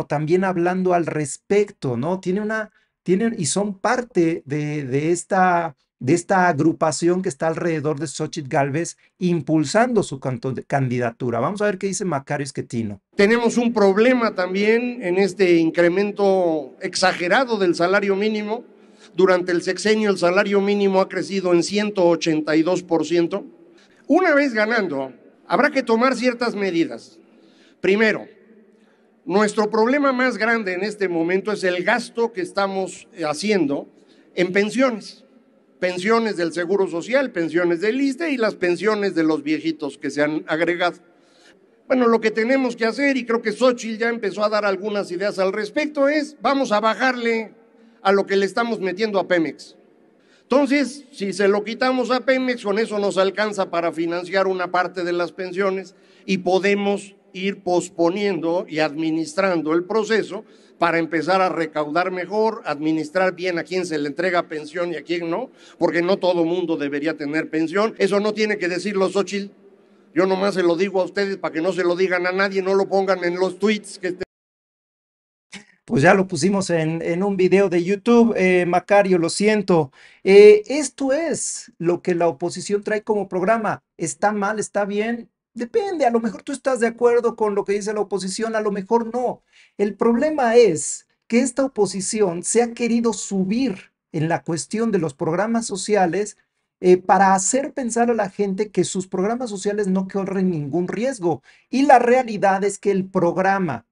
también hablando al respecto, ¿no? Tiene una, tienen, y son parte de esta de esta agrupación que está alrededor de Xochitl Galvez impulsando su candidatura. Vamos a ver qué dice Macario Esquetino. Tenemos un problema también en este incremento exagerado del salario mínimo. Durante el sexenio el salario mínimo ha crecido en 182%. Una vez ganando, habrá que tomar ciertas medidas. Primero, nuestro problema más grande en este momento es el gasto que estamos eh, haciendo en pensiones pensiones del Seguro Social, pensiones del ISTE y las pensiones de los viejitos que se han agregado. Bueno, lo que tenemos que hacer, y creo que Xochitl ya empezó a dar algunas ideas al respecto, es vamos a bajarle a lo que le estamos metiendo a Pemex. Entonces, si se lo quitamos a Pemex, con eso nos alcanza para financiar una parte de las pensiones y podemos ir posponiendo y administrando el proceso para empezar a recaudar mejor, administrar bien a quien se le entrega pensión y a quién no, porque no todo mundo debería tener pensión. Eso no tiene que decirlo Xochitl. Yo nomás se lo digo a ustedes para que no se lo digan a nadie, no lo pongan en los tweets que estén pues ya lo pusimos en, un video de YouTube, eh, Macario, lo siento. Eh, esto es lo que la oposición trae como programa. ¿Está mal? ¿Está bien? Depende, a lo mejor tú estás de acuerdo con lo que dice la oposición, a lo mejor no, el problema es que esta oposición se ha querido subir en la cuestión de los programas sociales eh, para hacer pensar a la gente que sus programas sociales no corren ningún riesgo. Y la realidad es que el programa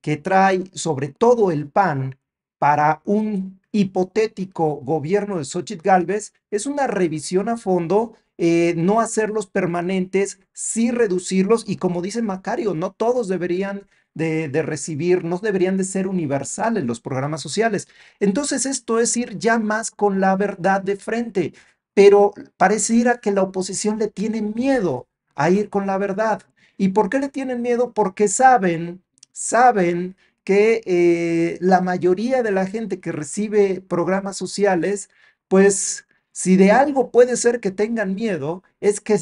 que trae sobre todo el PAN para un hipotético gobierno de Xochitl Galvez es una revisión a fondo, eh, no hacerlos permanentes, sí reducirlos y como dice Macario, no todos deberían de, recibir, no deberían de ser universales los programas sociales. Entonces esto es ir ya más con la verdad de frente, pero parece ir a que la oposición le tiene miedo a ir con la verdad. ¿Y por qué le tienen miedo? Porque saben, saben que eh, la mayoría de la gente que recibe programas sociales, pues si de algo puede ser que tengan miedo, es que,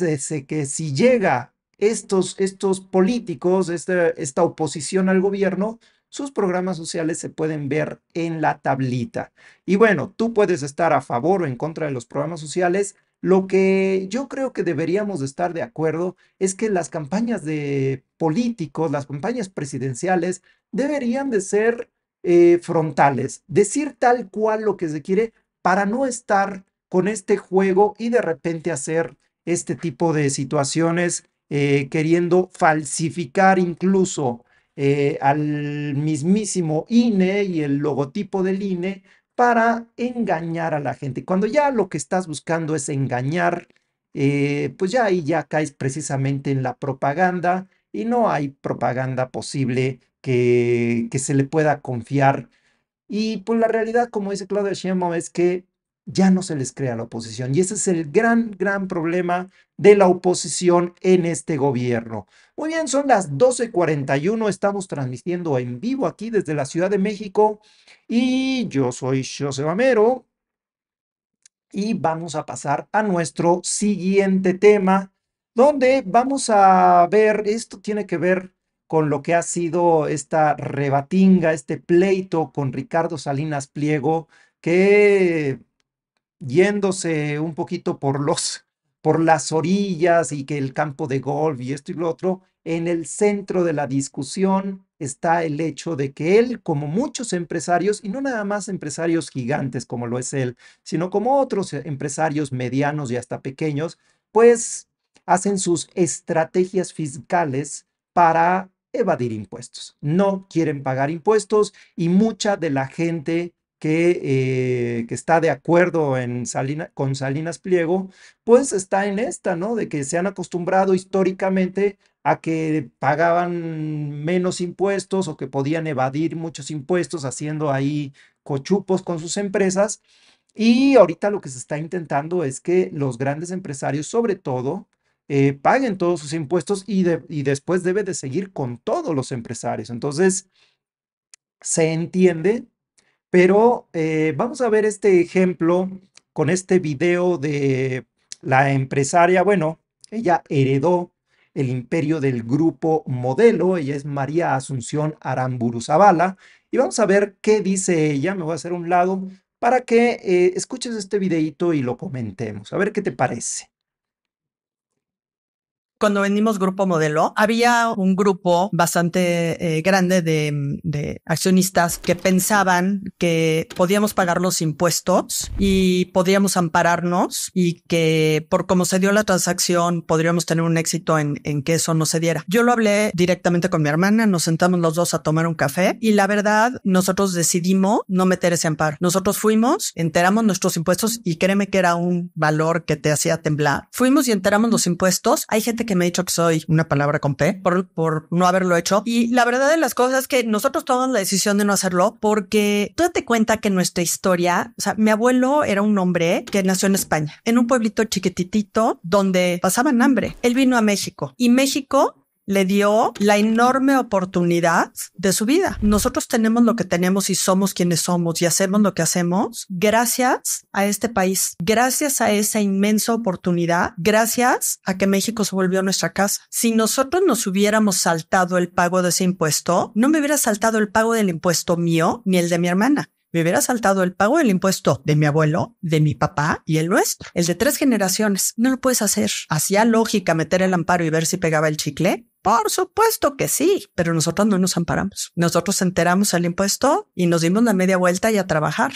que si llega estos, estos políticos, esta, esta oposición al gobierno, sus programas sociales se pueden ver en la tablita. Y bueno, tú puedes estar a favor o en contra de los programas sociales. Lo que yo creo que deberíamos estar de acuerdo es que las campañas de políticos, las campañas presidenciales, deberían de ser eh, frontales, decir tal cual lo que se quiere para no estar con este juego y de repente hacer este tipo de situaciones eh, queriendo falsificar incluso eh, al mismísimo INE y el logotipo del INE para engañar a la gente. Cuando ya lo que estás buscando es engañar, eh, pues ya ahí ya caes precisamente en la propaganda y no hay propaganda posible que, que se le pueda confiar. Y pues la realidad, como dice Claudio Schemo, es que ya no se les crea la oposición. Y ese es el gran, gran problema de la oposición en este gobierno. Muy bien, son las 12:41, estamos transmitiendo en vivo aquí desde la Ciudad de México y yo soy José Bamero y vamos a pasar a nuestro siguiente tema, donde vamos a ver, esto tiene que ver con lo que ha sido esta rebatinga, este pleito con Ricardo Salinas Pliego, que yéndose un poquito por los por las orillas y que el campo de golf y esto y lo otro, en el centro de la discusión está el hecho de que él, como muchos empresarios, y no nada más empresarios gigantes como lo es él, sino como otros empresarios medianos y hasta pequeños, pues hacen sus estrategias fiscales para evadir impuestos. No quieren pagar impuestos y mucha de la gente eh, que, está de acuerdo en con Salinas Pliego, pues está en esta, ¿no? De que se han acostumbrado históricamente a que pagaban menos impuestos o que podían evadir muchos impuestos haciendo ahí cochupos con sus empresas. Y ahorita lo que se está intentando es que los grandes empresarios, sobre todo, eh, paguen todos sus impuestos y, y, después debe de seguir con todos los empresarios. Entonces, se entiende pero eh, vamos a ver este ejemplo con este video de la empresaria, bueno, ella heredó el imperio del grupo modelo, ella es María Asunción Aramburu Zavala, y vamos a ver qué dice ella, me voy a hacer un lado, para que eh, escuches este videito y lo comentemos, a ver qué te parece cuando vendimos Grupo Modelo, había un grupo bastante eh, grande de, accionistas que pensaban que podíamos pagar los impuestos y podíamos ampararnos y que por cómo se dio la transacción podríamos tener un éxito en, en que eso no se diera. Yo lo hablé directamente con mi hermana, nos sentamos los dos a tomar un café y la verdad nosotros decidimos no meter ese amparo. Nosotros fuimos, enteramos nuestros impuestos y créeme que era un valor que te hacía temblar. Fuimos y enteramos los impuestos. Hay gente que me ha dicho que soy una palabra con P por, no haberlo hecho. Y la verdad de las cosas es que nosotros tomamos la decisión de no hacerlo porque tú date cuenta que nuestra historia, o sea, mi abuelo era un hombre que nació en España, en un pueblito chiquititito donde pasaban hambre. Él vino a México y México le dio la enorme oportunidad de su vida. Nosotros tenemos lo que tenemos y somos quienes somos y hacemos lo que hacemos gracias a este país, gracias a esa inmensa oportunidad, gracias a que México se volvió nuestra casa. Si nosotros nos hubiéramos saltado el pago de ese impuesto, no me hubiera saltado el pago del impuesto mío ni el de mi hermana me hubiera saltado el pago del impuesto de mi abuelo, de mi papá y el nuestro, el de tres generaciones. No lo puedes hacer. Hacía lógica meter el amparo y ver si pegaba el chicle. Por supuesto que sí, pero nosotros no nos amparamos. Nosotros enteramos el impuesto y nos dimos la media vuelta y a trabajar.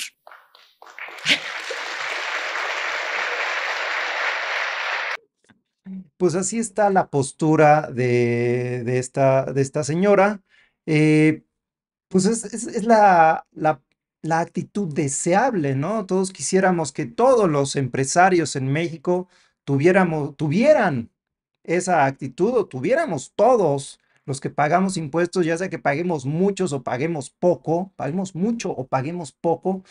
Pues así está la postura de, esta, señora. Eh, pues es, la, la actitud deseable, ¿no? Todos quisiéramos que todos los empresarios en México tuviéramos, tuvieran esa actitud o tuviéramos todos los que pagamos impuestos, ya sea que paguemos muchos o paguemos poco, paguemos mucho o paguemos poco,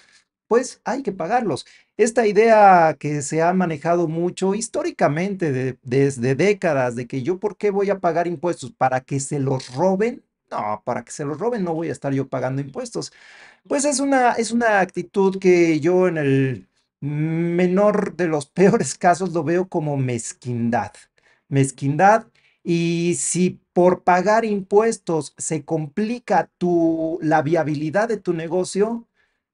pues hay que pagarlos. Esta idea que se ha manejado mucho históricamente desde décadas de que yo por qué voy a pagar impuestos para que se los roben, no, para que se los roben no voy a estar yo pagando impuestos. Pues es una, es una actitud que yo en el menor de los peores casos lo veo como mezquindad mezquindad. Y si por pagar impuestos se complica tu, la viabilidad de tu negocio,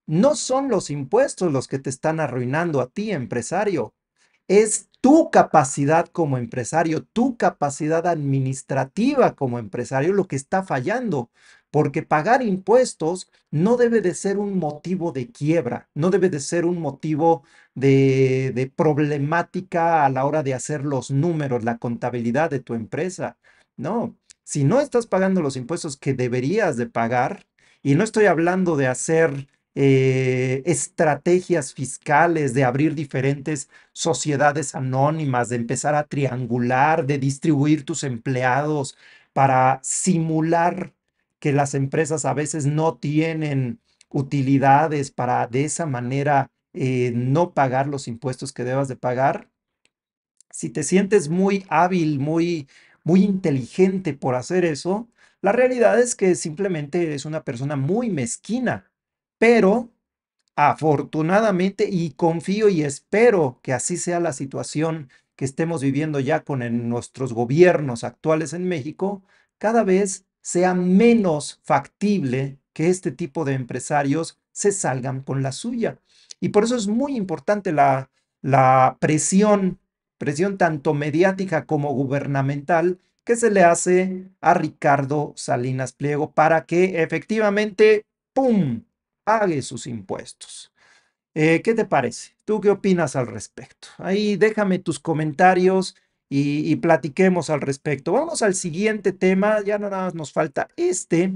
no son los impuestos los que te están arruinando a ti, empresario. Es tu capacidad como empresario, tu capacidad administrativa como empresario lo que está fallando porque pagar impuestos no debe de ser un motivo de quiebra, no debe de ser un motivo de, problemática a la hora de hacer los números, la contabilidad de tu empresa. No, si no estás pagando los impuestos que deberías de pagar, y no estoy hablando de hacer eh, estrategias fiscales, de abrir diferentes sociedades anónimas, de empezar a triangular, de distribuir tus empleados para simular que las empresas a veces no tienen utilidades para de esa manera eh, no pagar los impuestos que debas de pagar. Si te sientes muy hábil, muy, muy inteligente por hacer eso, la realidad es que simplemente eres una persona muy mezquina, pero afortunadamente y confío y espero que así sea la situación que estemos viviendo ya con nuestros gobiernos actuales en México, cada vez sea menos factible que este tipo de empresarios se salgan con la suya. Y por eso es muy importante la, presión, presión tanto mediática como gubernamental que se le hace a Ricardo Salinas Pliego para que efectivamente, ¡pum!, pague sus impuestos. Eh, ¿Qué te parece? ¿Tú qué opinas al respecto? Ahí déjame tus comentarios y, platiquemos al respecto. Vamos al siguiente tema, ya nada más nos falta este,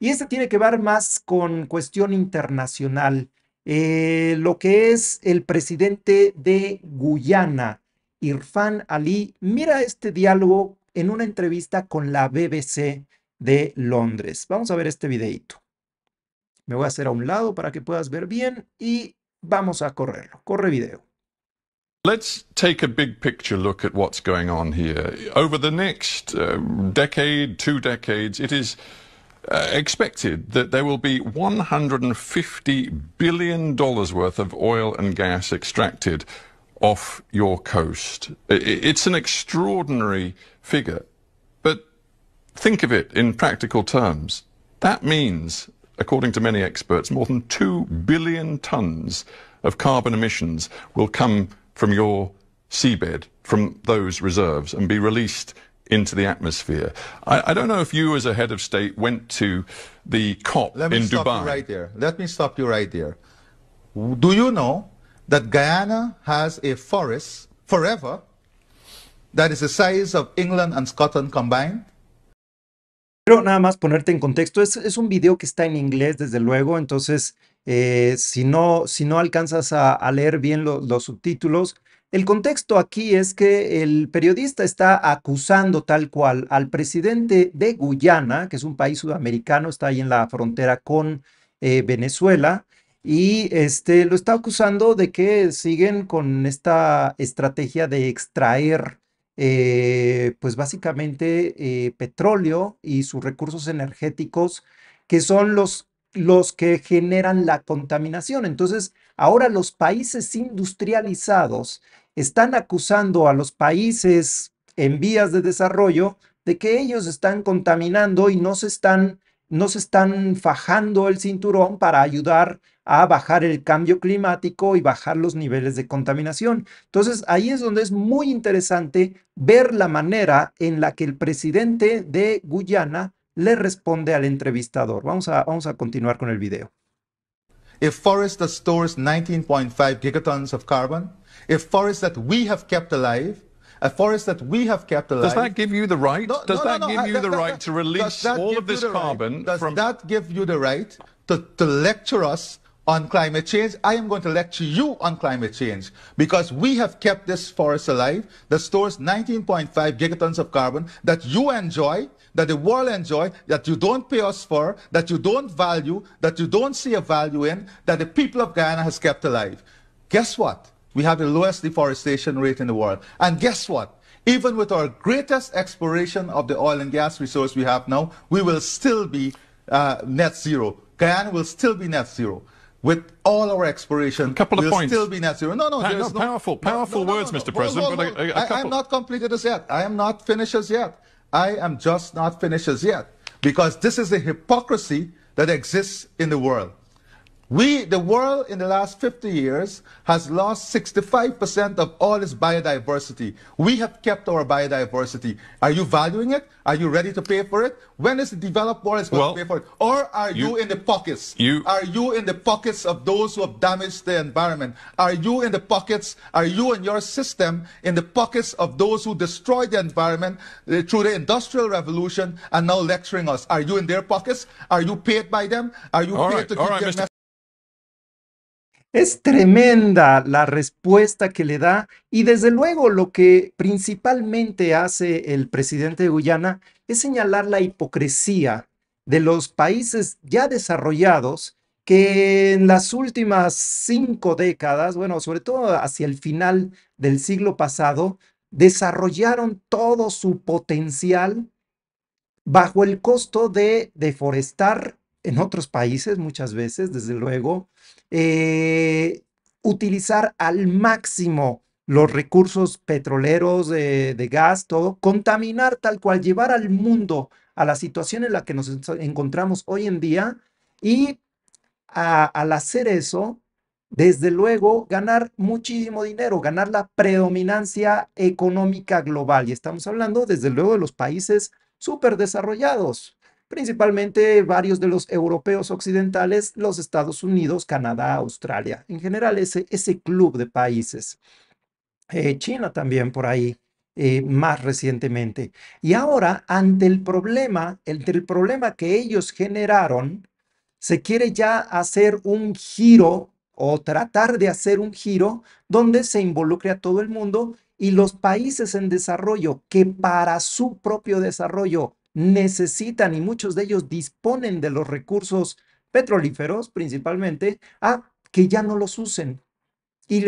y este tiene que ver más con cuestión internacional, eh, lo que es el presidente de Guyana, Irfan Ali. Mira este diálogo en una entrevista con la BBC de Londres. Vamos a ver este videito. Me voy a hacer a un lado para que puedas ver bien y vamos a correrlo. Corre video. Let's take a big picture look at what's going on here. Over the next uh, decade, two decades, it is uh, expected that there will be $150 billion worth of oil and gas extracted off your coast. It's an extraordinary figure. But think of it in practical terms. That means, according to many experts, more than 2 billion tons of carbon emissions will come from your seabed, from those reserves, and be released into the atmosphere. I, I, don't know if you, as a head of state, went to the COP Let in Dubai. Let me stop you right there. Let me stop you right there. Do you know that Guyana has a forest forever that is the size of England and Scotland combined? Pero nada más ponerte en contexto, es, es un video que está en inglés, desde luego, entonces Eh, si, no, si no alcanzas a, leer bien los subtítulos. El contexto aquí es que el periodista está acusando tal cual al presidente de Guyana, que es un país sudamericano, está ahí en la frontera con eh, Venezuela, y este, lo está acusando de que siguen con esta estrategia de extraer eh, pues básicamente petróleo y sus recursos energéticos, que son los los que generan la contaminación. Entonces, ahora los países industrializados están acusando a los países en vías de desarrollo de que ellos están contaminando y no se están, no se están fajando el cinturón para ayudar a bajar el cambio climático y bajar los niveles de contaminación. Entonces, ahí es donde es muy interesante ver la manera en la que el presidente de Guyana le responde al entrevistador. Vamos a, vamos a continuar con el video. If forest that stores 19.5 gigatons of carbon, if forest that we have kept alive, a forest that we have kept alive. Does that give you the right? No, does no, that no, give you that, the that, right to release all of this carbon? Right? Does from... that give you the right to, to lecture us on climate change? I am going to lecture you on climate change because we have kept this forest alive that stores 19.5 gigatons of carbon that you enjoy that the world enjoy, that you don't pay us for, that you don't value, that you don't see a value in, that the people of Guyana has kept alive. Guess what? We have the lowest deforestation rate in the world. And guess what? Even with our greatest exploration of the oil and gas resource we have now, we will still be uh, net zero. Guyana will still be net zero with all our exploration, a couple of we'll points. still be net zero. No, no, pa- no, no powerful, powerful no, no, words, Mr. President. Hold, hold, hold. But i am not completed as yet. I am not finished as yet. I am just not finished as yet because this is the hypocrisy that exists in the world. We, the world in the last 50 years has lost 65% of all its biodiversity. We have kept our biodiversity. Are you valuing it? Are you ready to pay for it? When is the developed world going well, to pay for it? Or are you, you in the pockets? You, are you in the pockets of those who have damaged the environment? Are you in the pockets? Are you and your system in the pockets of those who destroyed the environment uh, through the industrial revolution and now lecturing us? Are you in their pockets? Are you paid by them? Are you paid right, to keep right, their Es tremenda la respuesta que le da y desde luego lo que principalmente hace el presidente de Guyana es señalar la hipocresía de los países ya desarrollados que en las últimas cinco décadas, bueno, sobre todo hacia el final del siglo pasado, desarrollaron todo su potencial bajo el costo de deforestar en otros países muchas veces, desde luego, eh, utilizar al máximo los recursos petroleros eh, de, gas, todo, contaminar tal cual, llevar al mundo a la situación en la que nos encontramos hoy en día y al hacer eso, desde luego, ganar muchísimo dinero, ganar la predominancia económica global. Y estamos hablando, desde luego, de los países súper desarrollados, principalmente varios de los europeos occidentales, los Estados Unidos, Canadá, Australia, en general ese, ese club de países. Eh, China también por ahí. Eh, más recientemente. Y ahora, ante el problema, el el problema que ellos generaron, se quiere ya hacer un giro o tratar de hacer un giro donde se involucre a todo el mundo y los países en desarrollo que para su propio desarrollo necesitan y muchos de ellos disponen de los recursos petrolíferos principalmente a que ya no los usen y,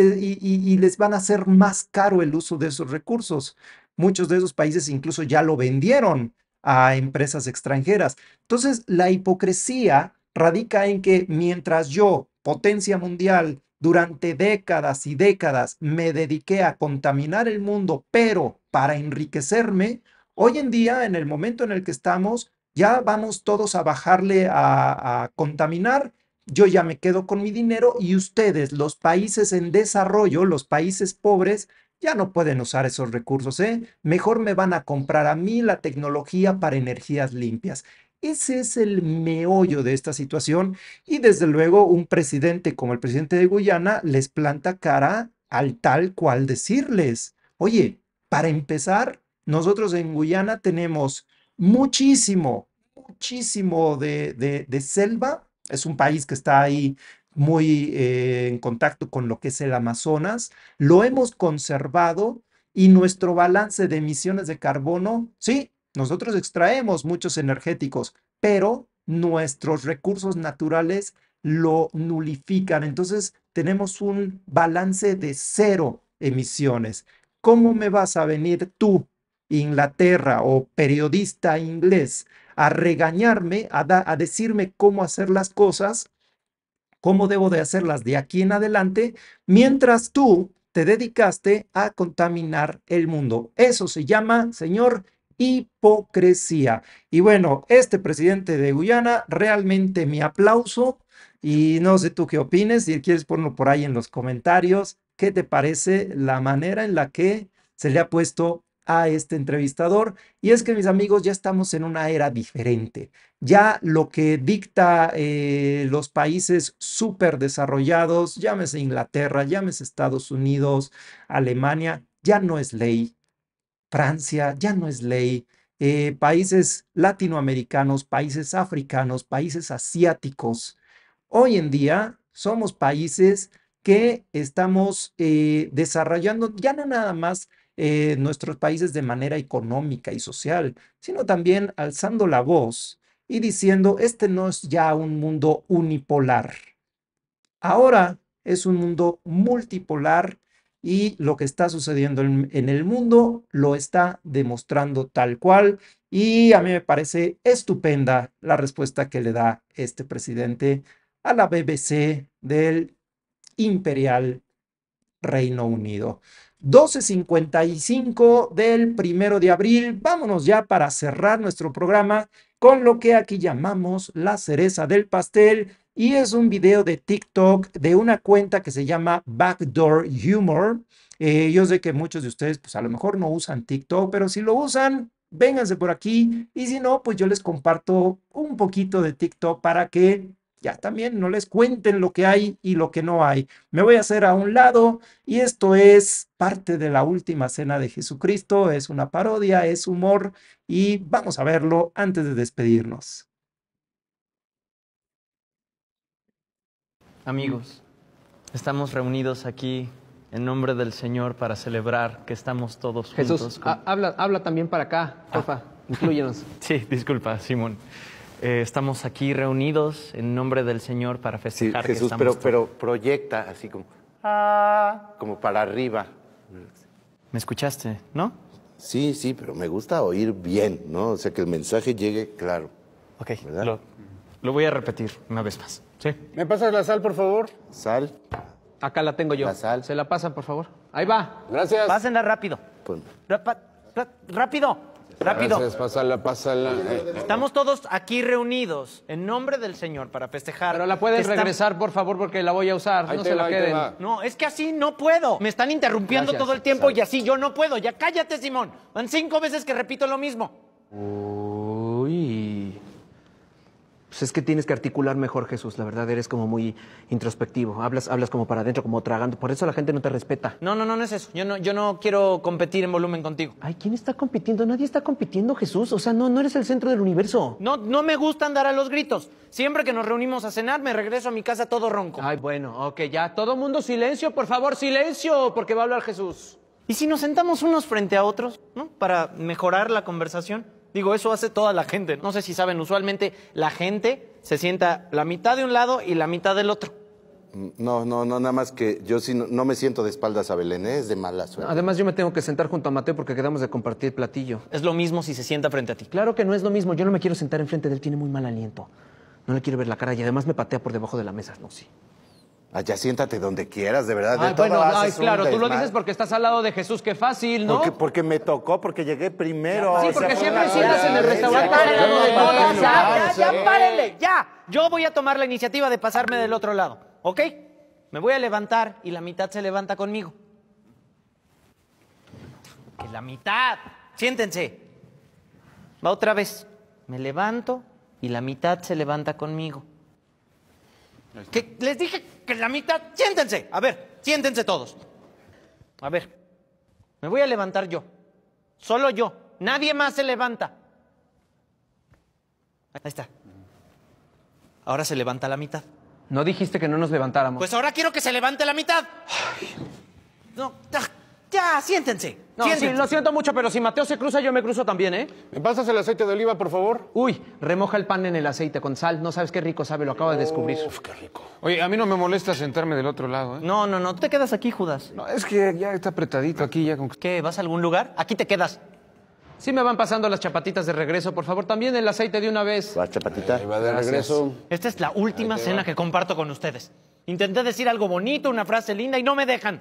les van a hacer más caro el uso de esos recursos. Muchos de esos países incluso ya lo vendieron a empresas extranjeras. Entonces, la hipocresía radica en que mientras yo, potencia mundial, durante décadas y décadas me dediqué a contaminar el mundo, pero para enriquecerme, Hoy en día, en el momento en el que estamos, ya vamos todos a bajarle a, contaminar, yo ya me quedo con mi dinero y ustedes, los países en desarrollo, los países pobres, ya no pueden usar esos recursos, ¿eh? Mejor me van a comprar a mí la tecnología para energías limpias. Ese es el meollo de esta situación y desde luego un presidente como el presidente de Guyana les planta cara al tal cual decirles, oye, para empezar, nosotros en Guyana tenemos muchísimo, muchísimo de, selva. Es un país que está ahí muy eh, en contacto con lo que es el Amazonas. Lo hemos conservado y nuestro balance de emisiones de carbono, sí, nosotros extraemos muchos energéticos, pero nuestros recursos naturales lo nulifican. Entonces tenemos un balance de cero emisiones. ¿Cómo me vas a venir tú Inglaterra o periodista inglés a regañarme, a, decirme cómo hacer las cosas, cómo debo de hacerlas de aquí en adelante, mientras tú te dedicaste a contaminar el mundo. Eso se llama, señor, hipocresía. Y bueno, este presidente de Guyana, realmente mi aplauso. Y no sé tú qué opines, si quieres ponerlo por ahí en los comentarios, ¿qué te parece la manera en la que se le ha puesto a este entrevistador y es que mis amigos ya estamos en una era diferente. Ya lo que dicta eh, los países súper desarrollados, llámese Inglaterra, llámese Estados Unidos, Alemania, ya no es ley. Francia ya no es ley. Eh, países latinoamericanos, países africanos, países asiáticos. Hoy en día somos países que estamos eh, desarrollando ya no nada más eh, nuestros países de manera económica y social, sino también alzando la voz y diciendo, este no es ya un mundo unipolar. Ahora es un mundo multipolar y lo que está sucediendo en, en, el mundo lo está demostrando tal cual. Y a mí me parece estupenda la respuesta que le da este presidente a la BBC del Imperial Reino Unido. 12.55 del primero de abril. Vámonos ya para cerrar nuestro programa con lo que aquí llamamos la cereza del pastel. Y es un video de TikTok de una cuenta que se llama Backdoor Humor. Eh, yo sé que muchos de ustedes, pues a lo mejor no usan TikTok, pero si lo usan, vénganse por aquí. Y si no, pues yo les comparto un poquito de TikTok para que ya también no les cuenten lo que hay y lo que no hay. Me voy a hacer a un lado y esto es parte de la última cena de Jesucristo, es una parodia, es humor y vamos a verlo antes de despedirnos. Amigos, estamos reunidos aquí en nombre del Señor para celebrar que estamos todos juntos. Jesús, habla, también para acá, ah. porfa, sí, disculpa, Simón. Eh, estamos aquí reunidos en nombre del Señor para festejar. que estamos pero, pero proyecta así como, ah, como para arriba. ¿Me escuchaste, no? Sí, sí, pero me gusta oír bien, ¿no? O sea, que el mensaje llegue claro. Ok, lo, voy a repetir una vez más. ¿Sí? ¿Me pasas la sal, por favor? Sal. Acá la tengo yo. La sal. Se la pasan, por favor. Ahí va. Gracias. Vas rápido. Pues rápido. Rápido. Gracias, pásala, pásala. Estamos todos aquí reunidos en nombre del Señor para festejar. Pero la puedes regresar, por favor, porque la voy a usar. no se la queden. No, es que así no puedo. Me están interrumpiendo todo el tiempo y así yo no puedo. Ya cállate, Simón. Van cinco veces que repito lo mismo. Uy. Pues es que tienes que articular mejor, Jesús. La verdad, eres como muy introspectivo. Hablas, hablas como para adentro, como tragando. Por eso la gente no te respeta. No, no, no, no es eso. Yo no, yo no quiero competir en volumen contigo. Ay, ¿quién está compitiendo? Nadie está compitiendo, Jesús. O sea, no, no eres el centro del universo. No, no me gusta andar a los gritos. Siempre que nos reunimos a cenar, me regreso a mi casa todo ronco. Ay, bueno, ok, ya. Todo mundo silencio, por favor, silencio, porque va a hablar Jesús. ¿Y si nos sentamos unos frente a otros, ¿no? Para mejorar la conversación. Digo, eso hace toda la gente. No sé si saben, usualmente la gente se sienta la mitad de un lado y la mitad del otro. No, no, no, nada más que yo sí no, me siento de espaldas a Belén, ¿eh? es de mala suerte. Además, yo me tengo que sentar junto a Mateo porque quedamos de compartir platillo. Es lo mismo si se sienta frente a ti. Claro que no es lo mismo. Yo no me quiero sentar enfrente de él, tiene muy mal aliento. No le quiero ver la cara y además me patea por debajo de la mesa. No, sí. Allá siéntate donde quieras, de verdad. Ay, bueno, claro, tú lo dices porque estás al lado de Jesús, qué fácil, ¿no? Porque, porque me tocó, porque llegué primero. Sí, porque siempre sientas en el restaurante. Ya, ya, ya, ¿eh? ya. Yo voy a tomar la iniciativa de pasarme del otro lado, ¿ok? Me voy a levantar y la mitad se levanta conmigo. Que la mitad. Siéntense. Va otra vez. Me levanto y la mitad se levanta conmigo. Que les dije que la mitad. Siéntense, a ver, siéntense todos. A ver, me voy a levantar yo. Solo yo. Nadie más se levanta. Ahí está. Ahora se levanta la mitad. No dijiste que no nos levantáramos. Pues ahora quiero que se levante la mitad. No, ya, siéntense. No, sí, lo siento mucho, pero si Mateo se cruza, yo me cruzo también, ¿eh? ¿Me pasas el aceite de oliva, por favor? Uy, remoja el pan en el aceite con sal. No sabes qué rico sabe, lo acabo de descubrir. Uf, qué rico. Oye, a mí no me molesta sentarme del otro lado, ¿eh? No, no, no. Tú te quedas aquí, Judas. No, es que ya está apretadito aquí ya con... ¿Qué? ¿Vas a algún lugar? Aquí te quedas. Sí me van pasando las chapatitas de regreso, por favor. También el aceite de una vez. Va, chapatita. Ahí va de regreso. Esta es la última cena que comparto con ustedes. Intenté decir algo bonito, una frase linda y no me dejan.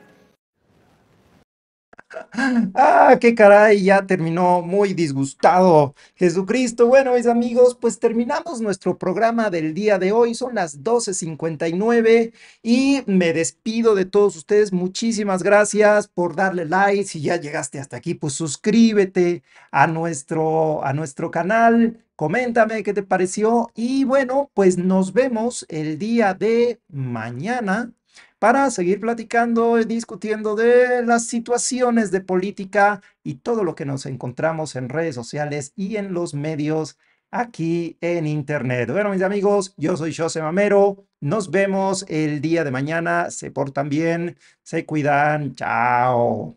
Ah, qué caray, ya terminó muy disgustado Jesucristo. Bueno, mis amigos, pues terminamos nuestro programa del día de hoy. Son las 12.59 y me despido de todos ustedes. Muchísimas gracias por darle like. Si ya llegaste hasta aquí, pues suscríbete a nuestro, a nuestro canal. Coméntame qué te pareció. Y bueno, pues nos vemos el día de mañana para seguir platicando y discutiendo de las situaciones de política y todo lo que nos encontramos en redes sociales y en los medios aquí en Internet. Bueno, mis amigos, yo soy José Mamero. Nos vemos el día de mañana. Se portan bien, se cuidan. Chao.